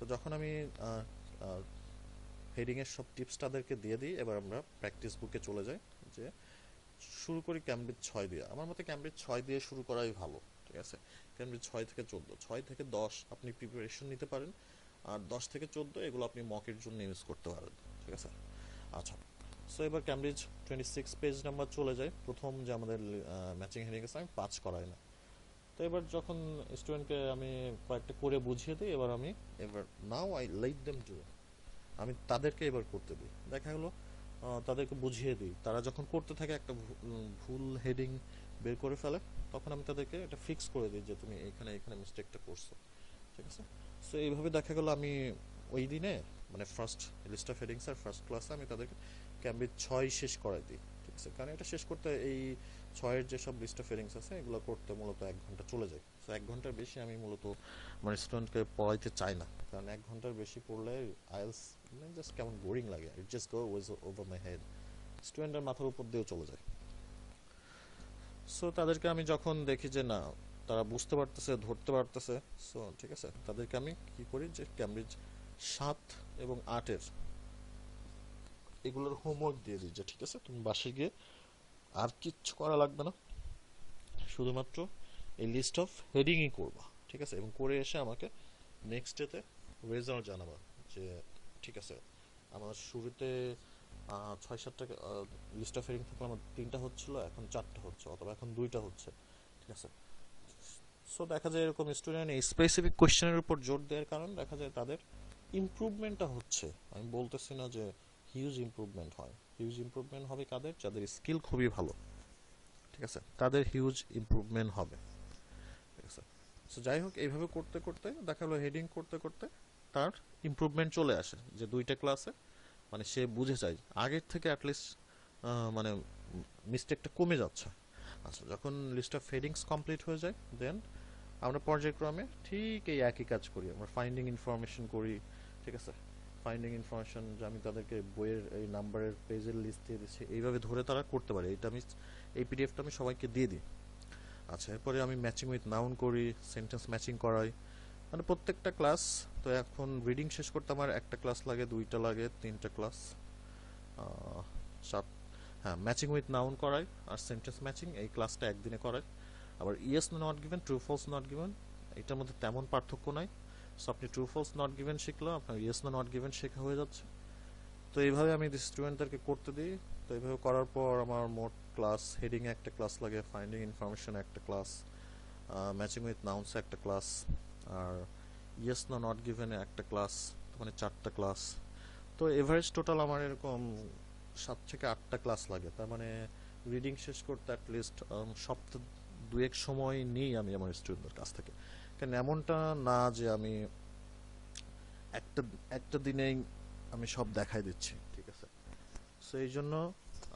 তো যখন আমি হেডিংয়ের সব টিপস তাদেরকে দিয়ে দিই এবার আমরা প্র্যাকটিস বুকে চলে যাই যে শুরু করি ক্যামব্রিজ ছয় দিয়ে আমার মতে ক্যামব্রিজ ছয় দিয়ে শুরু করাই ভালো ঠিক আছে ক্যামব্রিজ ছয় থেকে চোদ্দো ছয় থেকে দশ আপনি প্রিপারেশন নিতে পারেন আর দশ থেকে চোদ্দো এগুলো আপনি মকের জন্য ইউজ করতে পারেন ঠিক আছে আচ্ছা সো এবার Cambridge twenty six page number চলে যায় প্রথম যে আমাদের ম্যাচিং হেডিং আছে আমি পাঁচ করাই না তো এবার যখন স্টুডেন্টকে আমি কয়েকটা করে বুঝিয়ে দিই এবার আমি এবার now I let them to আমি তাদেরকে এবার করতে দিই দেখা গেলো তাদেরকে বুঝিয়ে দিই তারা যখন করতে থাকে একটা ভুল হেডিং বের করে ফেলে তখন আমি তাদেরকে এটা ফিক্স করে দিই যে তুমি এখানে এখানে মিস্টেকটা করছো ঠিক আছে সো এইভাবে দেখা গেলো আমি ওই দিনে মানে ফার্স্ট লিস্ট অফ হেডিংস আর ফার্স্ট ক্লাসে আমি তাদেরকে ক্যাম্বিজ ছয় শেষ করাই দিই ঠিক আছে কারণ এটা শেষ করতে এই ছয়ের যেসব লিস্ট অফ ফিলিংস আছে এগুলো করতে মূলত এক ঘন্টা চলে যায় তো এক ঘন্টার বেশি আমি মূলত মানে স্টুডেন্টকে পড়াইতে চাই না কারণ এক ঘন্টার বেশি পড়লে আইএলস মানে জাস্ট কেমন বোরিং লাগে it just goes over my head স্টুডেন্টের মাথার উপর দিয়েও চলে যায় সো তাদেরকে আমি যখন দেখি যে না তারা বুঝতে পারতেছে ধরতে পারতেছে সো ঠিক আছে তাদেরকে আমি কি করি যে ক্যামব্রিজ সাত এবং আটের এগুলোর হোমওয়ার্ক দিয়ে দিই যে ঠিক আছে তুমি বাসে গিয়ে আর কিচ্ছু করা লাগবে না শুধুমাত্র এই লিস্ট অফ হেডিংই করবা ঠিক আছে এবং করে এসে আমাকে নেক্সট ডেতে রেজাল্ট জানাবা যে ঠিক আছে আমার শুরুতে ছয় সাতটা লিস্ট অফ হেডিং থাকলে আমার তিনটা হচ্ছিলো এখন চারটা হচ্ছে অথবা এখন দুইটা হচ্ছে ঠিক আছে সো দেখা যায় এরকম স্টুডেন্ট এই স্পেসিফিক কোয়েশ্চেনের উপর জোর দেওয়ার কারণ দেখা যায় তাদের ইম্প্রুভমেন্টটা হচ্ছে আমি বলতেছি না যে হিউজ ইম্প্রুভমেন্ট হয় হিউজ ইম্প্রুভমেন্ট হবে কাদের যাদের স্কিল খুবই ভালো ঠিক আছে তাদের হিউজ ইম্প্রুভমেন্ট হবে ঠিক আছে সো যাই হোক এইভাবে করতে করতে দেখা হলো হেডিং করতে করতে তার ইম্প্রুভমেন্ট চলে আসে যে দুইটা ক্লাসে মানে সে বুঝে যায় আগের থেকে অ্যাটলিস্ট মানে মিস্টেকটা কমে যাচ্ছে আচ্ছা যখন লিস্ট অফ হেডিংস কমপ্লিট হয়ে যায় দেন আমরা পর্যায়ক্রমে ঠিক এই একই কাজ করি আমরা ফাইন্ডিং ইনফরমেশন করি ঠিক আছে ফাইন্ডিং ইনফরমেশন আমি তাদেরকে বইয়ের এই নাম্বারের পেজের লিস্ট দিয়ে দিচ্ছি এইভাবে ধরে তারা করতে পারে এটা আমি এই পিডিএফটা আমি সবাইকে দিয়ে দিই আচ্ছা এরপরে আমি ম্যাচিং উইথ নাউন করি সেন্টেন্স ম্যাচিং করাই মানে প্রত্যেকটা ক্লাস তো এখন রিডিং শেষ করতে আমার একটা ক্লাস লাগে দুইটা লাগে তিনটা ক্লাস সাত হ্যাঁ ম্যাচিং উইথ নাউন করাই আর সেন্টেন্স ম্যাচিং এই ক্লাসটা একদিনে করাই আবার yes not given true false not given এটার মধ্যে তেমন পার্থক্য নাই সো আপনি ট্রু ফলস নট গিভেন শিখলো আপনার ইয়েস নো নট গিভেন শেখা হয়ে যাচ্ছে তো এইভাবে আমি স্টুডেন্টদেরকে করতে দিই তো এইভাবে করার পর আমার মোট ক্লাস হেডিংয়ে একটা ক্লাস লাগে ফাইন্ডিং ইনফরমেশন একটা ক্লাস ম্যাচিং উইথ নাউন্স একটা ক্লাস আর ইয়েস নো নট গিভেন একটা ক্লাস মানে চারটা ক্লাস তো এভারেজ টোটাল আমার এরকম সাত থেকে আটটা ক্লাস লাগে তার মানে রিডিং শেষ করতে অ্যাটলিস্ট সপ্তাহ দু এক সময় নিই আমি আমার স্টুডেন্টদের কাছ থেকে দেখেন এমনটা না যে আমি একটা একটা দিনেই আমি সব দেখাই দিচ্ছি ঠিক আছে সো এই জন্য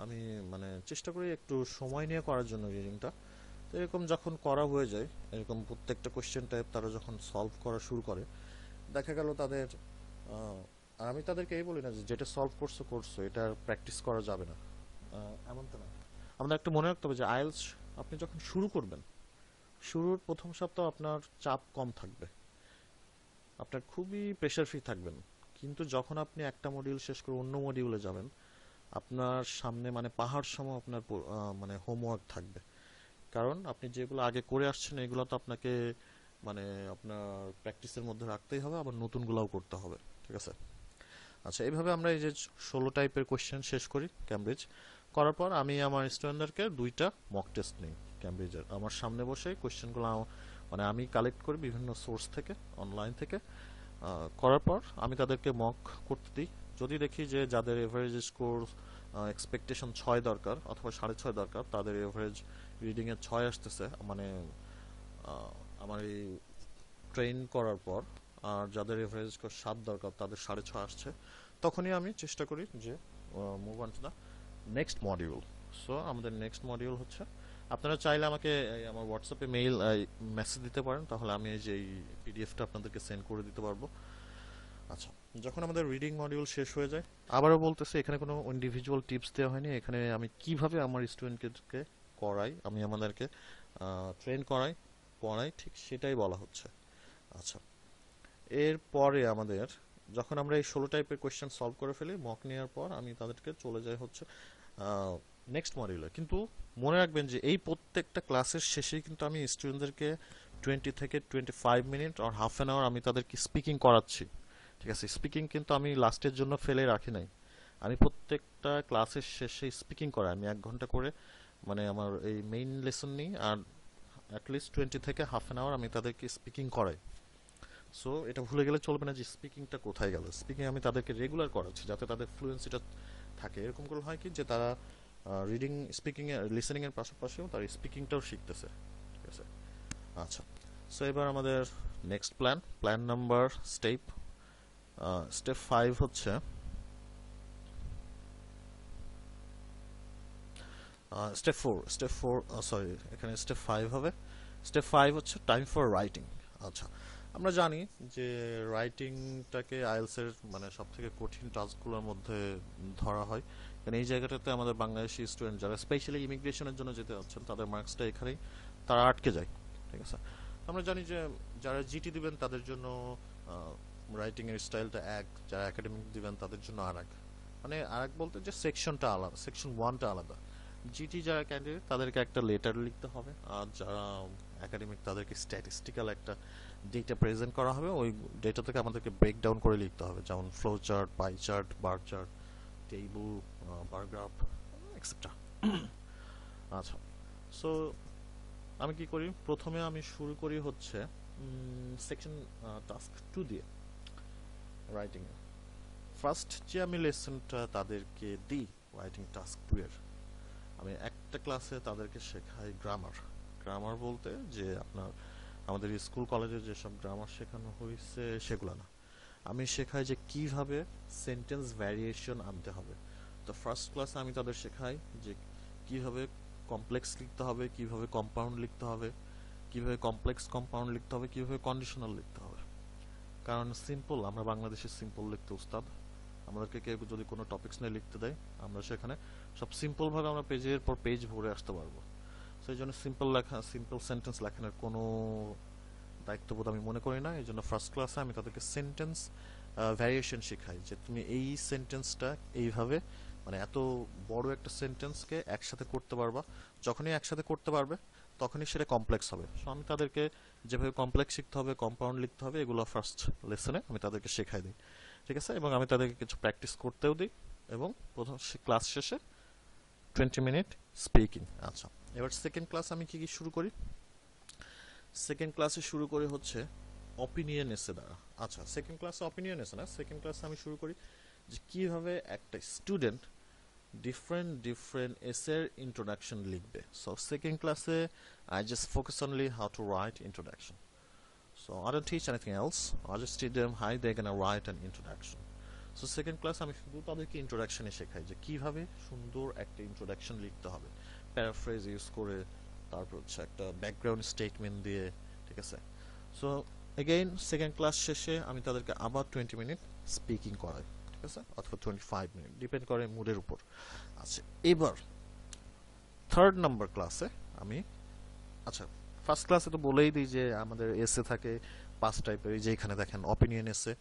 আমি মানে চেষ্টা করি একটু সময় নিয়ে করার জন্য রিডিংটা তো এরকম যখন করা হয়ে যায় এরকম প্রত্যেকটা কোয়েশ্চেন টাইপ তারা যখন সলভ করা শুরু করে দেখা গেল তাদের আর আমি তাদেরকে এই বলি না যে যেটা সলভ করছো করছো এটা প্র্যাকটিস করা যাবে না এমনটা না আমাদের একটা মনে রাখতে হবে যে আইলস আপনি যখন শুরু করবেন শুরুর প্রথম সপ্তাহ আপনার চাপ কম থাকবে আপনার খুবই প্রেশার ফ্রি থাকবেন কিন্তু যখন আপনি একটা মডিউল শেষ করে অন্য মডিউলে যাবেন আপনার সামনে মানে পাহাড় সম আপনার মানে হোমওয়ার্ক থাকবে কারণ আপনি যেগুলো আগে করে আসছেন এগুলো তো আপনাকে মানে আপনার প্র্যাকটিসের মধ্যে রাখতেই হবে আবার নতুনগুলোও করতে হবে ঠিক আছে আচ্ছা এইভাবে আমরা এই যে ষোলো টাইপের কোয়েশ্চেন শেষ করি ক্যামব্রিজ করার পর আমি আমার স্টুডেন্টদেরকে দুইটা মক টেস্ট নিই ক্যামব্রিজের আমার সামনে বসে কোয়েশ্চেনগুলো মানে আমি কালেক্ট করি বিভিন্ন সোর্স থেকে অনলাইন থেকে করার পর আমি তাদেরকে মক করতে দিই যদি দেখি যে যাদের এভারেজ স্কোর এক্সপেকটেশন ছয় দরকার অথবা সাড়ে ছয় দরকার তাদের এভারেজ রিডিংয়ে ছয় আসতেছে মানে আমার এই ট্রেন করার পর আর যাদের এভারেজ স্কোর সাত দরকার তাদের সাড়ে ছয় আসছে তখনই আমি চেষ্টা করি যে move on to the next module so আমাদের নেক্সট মডিউল হচ্ছে আপনারা চাইলে আমাকে আমার হোয়াটসঅ্যাপে মেইল মেসেজ দিতে পারেন তাহলে আমি যে এই পিডিএফটা আপনাদেরকে সেন্ড করে দিতে পারবো আচ্ছা যখন আমাদের রিডিং মডিউল শেষ হয়ে যায় আবারও বলতেছে এখানে কোনো ইন্ডিভিজুয়াল টিপস দেওয়া হয়নি এখানে আমি কিভাবে আমার স্টুডেন্টকে করাই আমি আমাদেরকে ট্রেন করাই পড়াই ঠিক সেটাই বলা হচ্ছে আচ্ছা এরপরে আমাদের যখন আমরা এই ষোলো টাইপের কোয়েশ্চেন সলভ করে ফেলি মক নেওয়ার পর আমি তাদেরকে চলে যাই হচ্ছে নেক্সট মডিউলে কিন্তু মনে রাখবেন যে এই প্রত্যেকটা ক্লাসের শেষেই কিন্তু আমি স্টুডেন্টদেরকে টোয়েন্টি থেকে টোয়েন্টি ফাইভ মিনিট আর হাফ অ্যান আওয়ার আমি তাদেরকে স্পিকিং করাচ্ছি ঠিক আছে স্পিকিং কিন্তু আমি লাস্টের জন্য ফেলে রাখি নাই আমি প্রত্যেকটা ক্লাসের শেষে স্পিকিং করাই আমি এক ঘন্টা করে মানে আমার এই মেইন লেসন নিই আর অ্যাটলিস্ট টোয়েন্টি থেকে হাফ অ্যান আওয়ার আমি তাদেরকে স্পিকিং করাই সো এটা ভুলে গেলে চলবে না যে স্পিকিংটা কোথায় গেল স্পিকিং আমি তাদেরকে রেগুলার করাচ্ছি যাতে তাদের ফ্লুয়েন্সিটা থাকে এরকম করে হয় কি যে তারা রিডিং স্পিকিং এর লিসেনিং এর পাশাপাশিও তার স্পিকিংটাও শিখতেছে ঠিক আছে আচ্ছা সো এবার আমাদের next plan plan number step step five হচ্ছে step four step four sorry এখানে স্টেপ ফাইভ হবে স্টেপ ফাইভ হচ্ছে টাইম ফর রাইটিং আচ্ছা আমরা জানি যে রাইটিংটাকে আইএলসের মানে সব থেকে কঠিন টাস্কগুলোর মধ্যে ধরা হয় কারণ এই জায়গাটাতে আমাদের বাংলাদেশি স্টুডেন্ট যারা স্পেশালি ইমিগ্রেশনের জন্য যেতে যাচ্ছেন তাদের মার্কসটা এখানেই তারা আটকে যায় ঠিক আছে আমরা জানি যে যারা জিটি দিবেন তাদের জন্য রাইটিংয়ের স্টাইলটা এক যারা একাডেমিক দিবেন তাদের জন্য আর এক মানে আর এক বলতে যে সেকশনটা আলাদা সেকশন ওয়ানটা আলাদা জিটি যারা ক্যান্ডিডেট তাদেরকে একটা লেটার লিখতে হবে আর যারা একাডেমিক তাদেরকে স্ট্যাটিস্টিক্যাল একটা ডেটা প্রেজেন্ট করা হবে ওই ডেটা থেকে আমাদেরকে ব্রেকডাউন করে লিখতে হবে যেমন flow chart pie chart bar chart table, uh, bar graph, etc. আচ্ছা সো আমি কি করি প্রথমে আমি শুরু করি হচ্ছে সেকশন টাস্ক টু দিয়ে রাইটিং ফার্স্ট যে আমি লেসনটা তাদেরকে দিই রাইটিং টাস্ক টু এর আমি একটা ক্লাসে তাদেরকে শেখাই গ্রামার গ্রামার বলতে যে আপনার আমাদের স্কুল কলেজে যেসব গ্রামার শেখানো হয়েছে সেগুলো না আমি শেখাই যে কিভাবে সেন্টেন্স ভ্যারিয়েশন আনতে হবে তো ফার্স্ট ক্লাসে আমি তাদের শেখাই যে কিভাবে কমপ্লেক্স লিখতে হবে কিভাবে কম্পাউন্ড লিখতে হবে কিভাবে কমপ্লেক্স কম্পাউন্ড লিখতে হবে কিভাবে কন্ডিশনাল লিখতে হবে কারণ সিম্পল আমরা বাংলাদেশে সিম্পল লিখতে উস্তাদ আমাদেরকে কেউ যদি কোনো টপিক্স নিয়ে লিখতে দেয় আমরা সেখানে সব সিম্পলভাবে আমরা পেজের পর পেজ ভরে আসতে পারবো সেই জন্য সিম্পল লেখা সিম্পল সেন্টেন্স লেখানোর কোনো দায়িত্ববোধ আমি মনে করি না এই জন্য ফার্স্ট ক্লাসে আমি তাদেরকে সেন্টেন্স ভ্যারিয়েশন শেখাই যে তুমি এই সেন্টেন্সটা এইভাবে মানে এত বড় একটা সেন্টেন্সকে একসাথে করতে পারবা যখনই একসাথে করতে পারবে তখনই সেটা কমপ্লেক্স হবে সো আমি তাদেরকে যেভাবে কমপ্লেক্স শিখতে হবে কম্পাউন্ড লিখতে হবে এগুলো ফার্স্ট লেসনে আমি তাদেরকে শেখাই দিই ঠিক আছে এবং আমি তাদেরকে কিছু প্র্যাকটিস করতেও দিই এবং প্রথম ক্লাস শেষে টোয়েন্টি মিনিট স্পিকিং আচ্ছা এবার সেকেন্ড ক্লাস আমি কি কি শুরু করি সেকেন্ড ক্লাসে শুরু করে হচ্ছে অপিনিয়ন এসে দ্বারা আচ্ছা সেকেন্ড ক্লাসে অপিনিয়ন এসে না সেকেন্ড ক্লাসে আমি শুরু করি যে কীভাবে একটা স্টুডেন্ট ডিফারেন্ট ডিফারেন্ট এসের ইন্ট্রোডাকশন লিখবে সো সেকেন্ড ক্লাসে I just focus only how to write introduction so I don't teach anything else I just teach them how they can write an introduction so second class আমি শুধু তাদেরকে ইন্ট্রোডাকশনে শেখাই যে কীভাবে সুন্দর একটা ইন্ট্রোডাকশন লিখতে হবে প্যারাফ্রেজ ইউজ করে তারপর হচ্ছে একটা ব্যাকগ্রাউন্ড স্টেটমেন্ট দিয়ে ঠিক আছে সো এগেইন সেকেন্ড ক্লাস শেষে আমি তাদেরকে আবার টোয়েন্টি মিনিট স্পিকিং করাই ঠিক আছে অথবা টোয়েন্টি ফাইভ মিনিট ডিপেন্ড করে মুডের উপর আচ্ছা এবার থার্ড নাম্বার ক্লাসে আমি আচ্ছা ফার্স্ট ক্লাসে তো বলেই দিই যে আমাদের এসে থাকে পাঁচ টাইপের যে এখানে দেখেন অপিনিয়ন এসে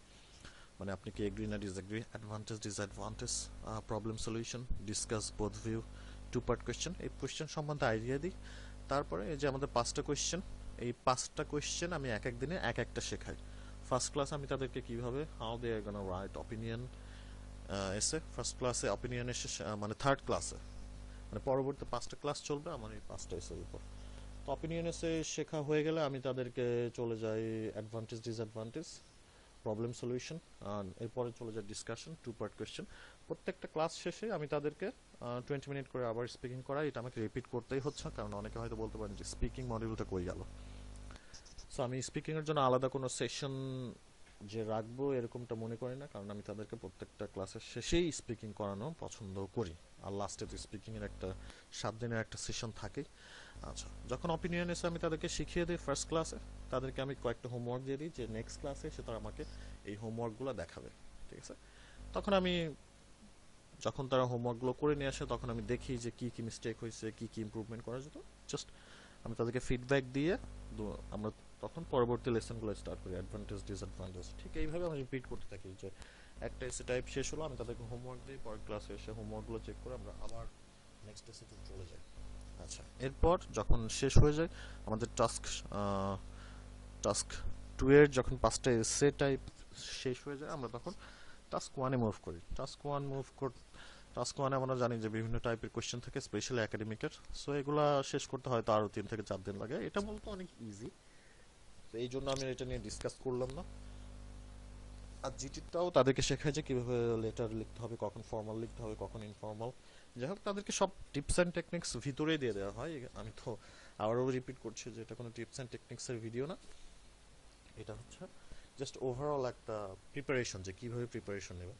মানে আপনি কি এগ্রি না disagree advantage disadvantage problem solution discuss both view two part question এই কোয়েশ্চেন সম্বন্ধে আইডিয়া দিই তারপরে এই যে আমাদের পাঁচটা কোয়েশ্চেন এই পাঁচটা কোয়েশ্চেন আমি এক এক দিনে এক একটা শেখাই ফার্স্ট ক্লাস আমি তাদেরকে কিভাবে how they are write opinion essay first ক্লাসে অপিনিয়ন এসে মানে থার্ড ক্লাসে মানে পরবর্তী পাঁচটা ক্লাস চলবে আমার এই পাঁচটা এসের উপর তো অপিনিয়ন এসে শেখা হয়ে গেলে আমি তাদেরকে চলে যাই অ্যাডভান্টেজ ডিসঅ্যাডভান্টেজ প্রবলেম সলিউশন এরপরে চলে যায় ডিসকাশন টু পার্ট কোয়েশ্চেন প্রত্যেকটা ক্লাস শেষে আমি তাদেরকে টোয়েন্টি মিনিট করে আবার স্পিকিং করা এটা আমাকে রিপিট করতেই হচ্ছে কারণ অনেকে হয়তো বলতে পারেন যে স্পিকিং মডিউলটা কই গেল সো আমি স্পিকিংয়ের জন্য আলাদা কোনো সেশন যে রাখবো এরকমটা মনে করি না কারণ আমি তাদেরকে প্রত্যেকটা ক্লাসের শেষেই স্পিকিং করানো পছন্দ করি আর লাস্টে তো স্পিকিংয়ের একটা সাত দিনের একটা সেশন থাকেই আচ্ছা যখন অপিনিয়ন এসে আমি তাদেরকে শিখিয়ে দিই ফার্স্ট ক্লাসে তাদেরকে আমি কয়েকটা হোমওয়ার্ক দিয়ে দিই যে নেক্সট ক্লাসে সে তারা আমাকে এই হোমওয়ার্কগুলো দেখাবে ঠিক আছে তখন আমি যখন তারা হোমওয়ার্কগুলো করে নিয়ে আসে তখন আমি দেখি যে কী কী মিস্টেক হয়েছে কী কী ইম্প্রুভমেন্ট করা যেত জাস্ট আমি তাদেরকে ফিডব্যাক দিয়ে আমরা তখন পরবর্তী লেসনগুলো স্টার্ট করি অ্যাডভান্টেজ ডিসঅ্যাডভান্টেজ ঠিক এইভাবে আমি রিপিট করতে থাকি যে একটা এসে টাইপ শেষ হলো আমি তাদেরকে হোমওয়ার্ক দিই পরের ক্লাসে এসে হোমওয়ার্কগুলো চেক করে আমরা আবার নেক্সট এসে চলে যাই আচ্ছা এরপর যখন শেষ হয়ে যায় আমাদের টাস্ক টাস্ক টু এর যখন পাঁচটা এসে টাইপ শেষ হয়ে যায় আমরা তখন টাস্ক ওয়ানে মুভ করি টাস্ক ওয়ান মুভ কর টাস্ক ওয়ানে আমরা জানি যে বিভিন্ন টাইপের কোয়েশ্চেন থাকে স্পেশালি একাডেমিকের সো এগুলো শেষ করতে হয়তো আরও তিন থেকে চার দিন লাগে এটা বলতে অনেক ইজি তো এই জন্য আমি এটা নিয়ে ডিসকাস করলাম না আর জিটিটাও তাদেরকে শেখায় যে কীভাবে লেটার লিখতে হবে কখন ফর্মাল লিখতে হবে কখন ইনফর্মাল যাই হোক তাদেরকে সব টিপস অ্যান্ড টেকনিক্স ভিতরেই দিয়ে দেওয়া হয় আমি তো আবারও রিপিট করছি যে এটা কোনো টিপস অ্যান্ড টেকনিক্সের ভিডিও না এটা হচ্ছে জাস্ট ওভারঅল একটা প্রিপারেশন যে কীভাবে প্রিপারেশন নেবেন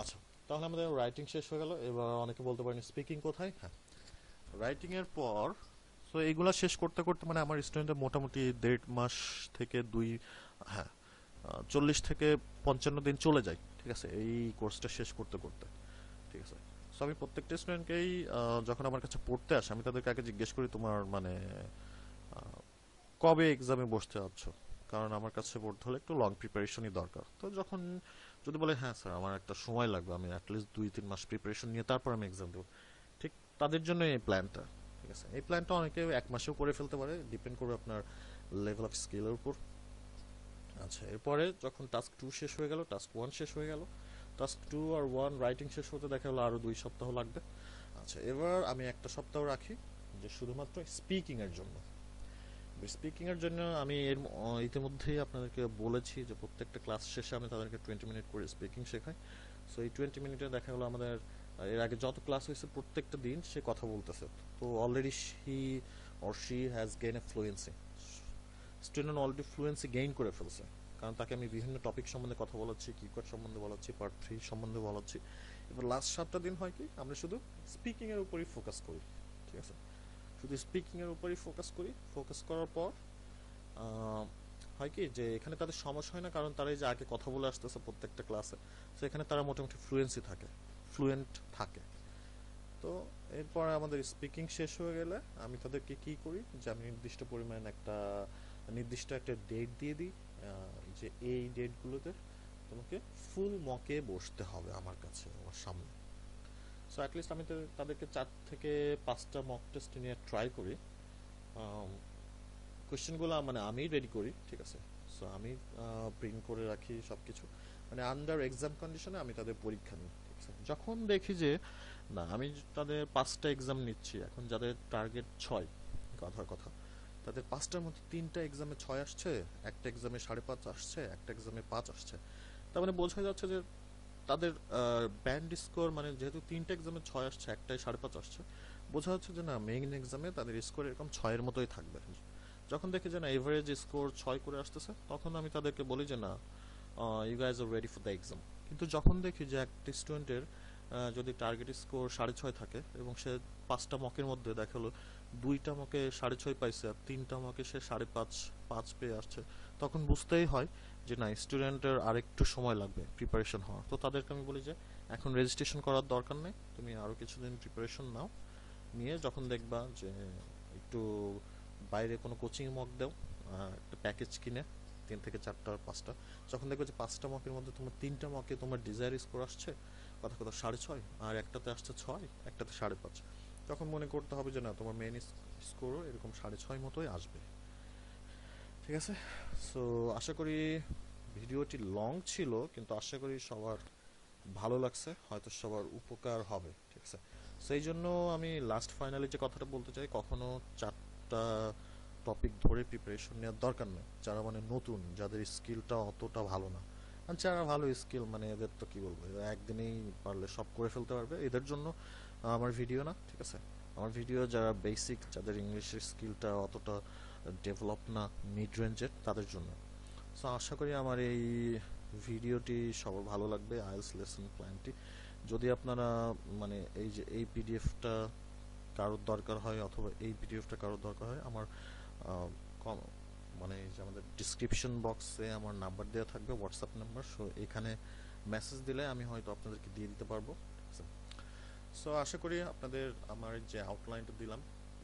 আচ্ছা তাহলে আমাদের রাইটিং শেষ হয়ে গেল এবার অনেকে বলতে পারেন স্পিকিং কোথায় হ্যাঁ রাইটিংয়ের পর সো এইগুলা শেষ করতে করতে মানে আমার স্টুডেন্টের মোটামুটি দেড় মাস থেকে দুই হ্যাঁ চল্লিশ থেকে পঞ্চান্ন দিন চলে যায় ঠিক আছে এই কোর্সটা শেষ করতে করতে ঠিক আছে সো আমি প্রত্যেকটা স্টুডেন্টকেই যখন আমার কাছে পড়তে আসে আমি তাদেরকে আগে জিজ্ঞেস করি তোমার মানে কবে এক্সামে বসতে যাচ্ছ কারণ আমার কাছে পড়তে হলে একটু লং প্রিপারেশনই দরকার তো যখন যদি বলে হ্যাঁ স্যার আমার একটা সময় লাগবে আমি অ্যাটলিস্ট দুই তিন মাস প্রিপারেশন নিয়ে তারপর আমি এক্সাম দেবো ঠিক তাদের জন্য এই প্ল্যানটা ঠিক আছে এই প্ল্যানটা অনেকে এক মাসেও করে ফেলতে পারে ডিপেন্ড করবে আপনার লেভেল অফ স্কিলের উপর আচ্ছা এরপরে যখন টাস্ক টু শেষ হয়ে গেল টাস্ক ওয়ান শেষ হয়ে গেল টাস্ক টু আর ওয়ান রাইটিং শেষ হতে দেখা গেলো আরও দুই সপ্তাহ লাগবে আচ্ছা এবার আমি একটা সপ্তাহ রাখি যে শুধুমাত্র স্পিকিংয়ের জন্য স্পিকিংয়ের জন্য আমি এর ইতিমধ্যেই আপনাদেরকে বলেছি যে প্রত্যেকটা ক্লাস শেষে আমি তাদেরকে টোয়েন্টি মিনিট করে স্পিকিং শেখাই সো এই টোয়েন্টি মিনিটে দেখা গেলো আমাদের এর আগে যত ক্লাস হয়েছে প্রত্যেকটা দিন সে কথা বলতেছে তো already she or she has gain a fluency student already fluency gain করে ফেলছে কারণ তাকে আমি বিভিন্ন টপিক সম্বন্ধে কথা বলাচ্ছি কিকট সম্বন্ধে বলাচ্ছি পার্ট থ্রি সম্বন্ধে বলাচ্ছি এবার লাস্ট সাতটা দিন হয় কি আমরা শুধু স্পিকিংয়ের উপরই ফোকাস করি ঠিক আছে শুধু স্পিকিংয়ের উপরই ফোকাস করি ফোকাস করার পর হয় কি যে এখানে তাদের সমস্যা হয় না কারণ তারা যে আগে কথা বলে আসতেছে প্রত্যেকটা ক্লাসে তো এখানে তারা মোটামুটি ফ্লুয়েন্সি থাকে ফ্লুয়েন্ট থাকে তো এরপর আমাদের স্পিকিং শেষ হয়ে গেলে আমি তাদেরকে কি করি যে আমি নির্দিষ্ট পরিমাণ একটা নির্দিষ্ট একটা ডেট দিয়ে দিই যে এই ডেটগুলোতে তোমাকে ফুল মকে বসতে হবে আমার কাছে আমার সামনে সো অ্যাটলিস্ট আমি তাদেরকে চার থেকে পাঁচটা মক টেস্ট নিয়ে ট্রাই করি কোয়েশ্চেনগুলো um, মানে আমি রেডি করি ঠিক আছে সো আমি প্রিন্ট করে রাখি সব কিছু মানে আন্ডার এক্সাম কন্ডিশনে আমি তাদের পরীক্ষা নিই ঠিক আছে যখন দেখি যে না আমি তাদের পাঁচটা এক্সাম নিচ্ছি এখন যাদের টার্গেট ছয় কথার কথা তাদের পাঁচটার মধ্যে তিনটা এক্সামে ছয় আসছে একটা এক্সামে সাড়ে পাঁচ আসছে একটা এক্সামে পাঁচ আসছে তার মানে বোঝা যাচ্ছে যে তাদের ব্যান্ড স্কোর মানে যেহেতু তিনটা এক্সামে ছয় আসছে একটাই সাড়ে পাঁচ আসছে বোঝা যাচ্ছে যে না মেইন এক্সামে তাদের স্কোর এরকম ছয়ের মতোই থাকবে যখন দেখি যে না এভারেজ স্কোর ছয় করে আসতেছে তখন আমি তাদেরকে বলি যে না you guys are ready for the exam কিন্তু যখন দেখি যে একটা স্টুডেন্টের যদি টার্গেট স্কোর সাড়ে ছয় থাকে এবং সে পাঁচটা মকের মধ্যে দেখালো দুইটা আমাকে সাড়ে ছয় পাইছে আর তিনটা আমাকে সে সাড়ে পাঁচ পাঁচ পেয়ে আসছে তখন বুঝতেই হয় যে না স্টুডেন্টের আরেকটু সময় লাগবে প্রিপারেশন হওয়ার তো তাদেরকে আমি বলি যে এখন রেজিস্ট্রেশন করার দরকার নেই তুমি আরও কিছুদিন প্রিপারেশন নাও নিয়ে যখন দেখবা যে একটু বাইরে কোনো কোচিং মক দাও একটা প্যাকেজ কিনে তিন থেকে চারটা পাঁচটা যখন দেখবে যে পাঁচটা মকের মধ্যে তোমার তিনটা মকে তোমার ডিজায়ার স্কোর আসছে কথা কথা সাড়ে ছয় আর একটাতে আসছে ছয় একটাতে সাড়ে পাঁচ তখন মনে করতে হবে যে না তোমার মেন স্কোরও এরকম সাড়ে ছয় মতোই আসবে ঠিক আছে সো আশা করি ভিডিওটি লং ছিল কিন্তু আশা করি সবার ভালো লাগছে হয়তো সবার উপকার হবে ঠিক আছে সেই জন্য আমি লাস্ট ফাইনালি যে কথাটা বলতে চাই কখনো চারটা টপিক ধরে প্রিপারেশন নেওয়ার দরকার নেই যারা মানে নতুন যাদের স্কিলটা অতটা ভালো না আর যারা ভালো স্কিল মানে এদের তো কি বলবো এরা একদিনেই পারলে সব করে ফেলতে পারবে এদের জন্য আমার ভিডিও না ঠিক আছে আমার ভিডিও যারা বেসিক যাদের ইংলিশের স্কিলটা অতটা ডেভেলপ না মিড রেঞ্জের তাদের জন্য সো আশা করি আমার এই ভিডিওটি সবার ভালো লাগবে আইএলস লেসন প্ল্যানটি যদি আপনারা মানে এই যে এই পিডিএফটা কারোর দরকার হয় অথবা এই পিডিএফটা কারোর দরকার হয় আমার কম মানে যে আমাদের ডিসক্রিপশন বক্সে আমার নাম্বার দেওয়া থাকবে হোয়াটসঅ্যাপ নাম্বার সো এখানে মেসেজ দিলে আমি হয়তো আপনাদেরকে দিয়ে দিতে পারবো সো আশা করি আপনাদের আমার যে আউটলাইনটা দিলাম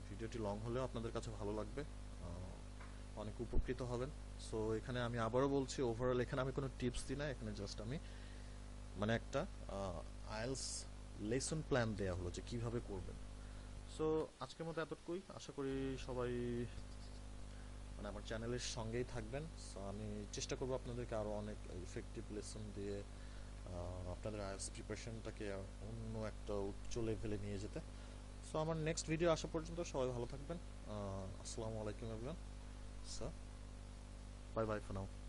ভিডিওটি লং হলেও আপনাদের কাছে ভালো লাগবে অনেক উপকৃত হবেন সো এখানে আমি আবারও বলছি ওভারঅল এখানে আমি কোনো টিপস দিই না এখানে জাস্ট আমি মানে একটা আইএলস লেসন প্ল্যান দেওয়া হলো যে কিভাবে করবেন সো আজকের মতো এতটুকুই আশা করি সবাই মানে আমার চ্যানেলের সঙ্গেই থাকবেন সো আমি চেষ্টা করবো আপনাদেরকে আরও অনেক ইফেক্টিভ লেসন দিয়ে আপনাদের আইএলস প্রিপারেশনটাকে অন্য একটা উচ্চ লেভেলে নিয়ে যেতে সো আমার নেক্সট ভিডিও আসা পর্যন্ত সবাই ভালো থাকবেন আসসালামু আলাইকুম everyone sir bye bye for now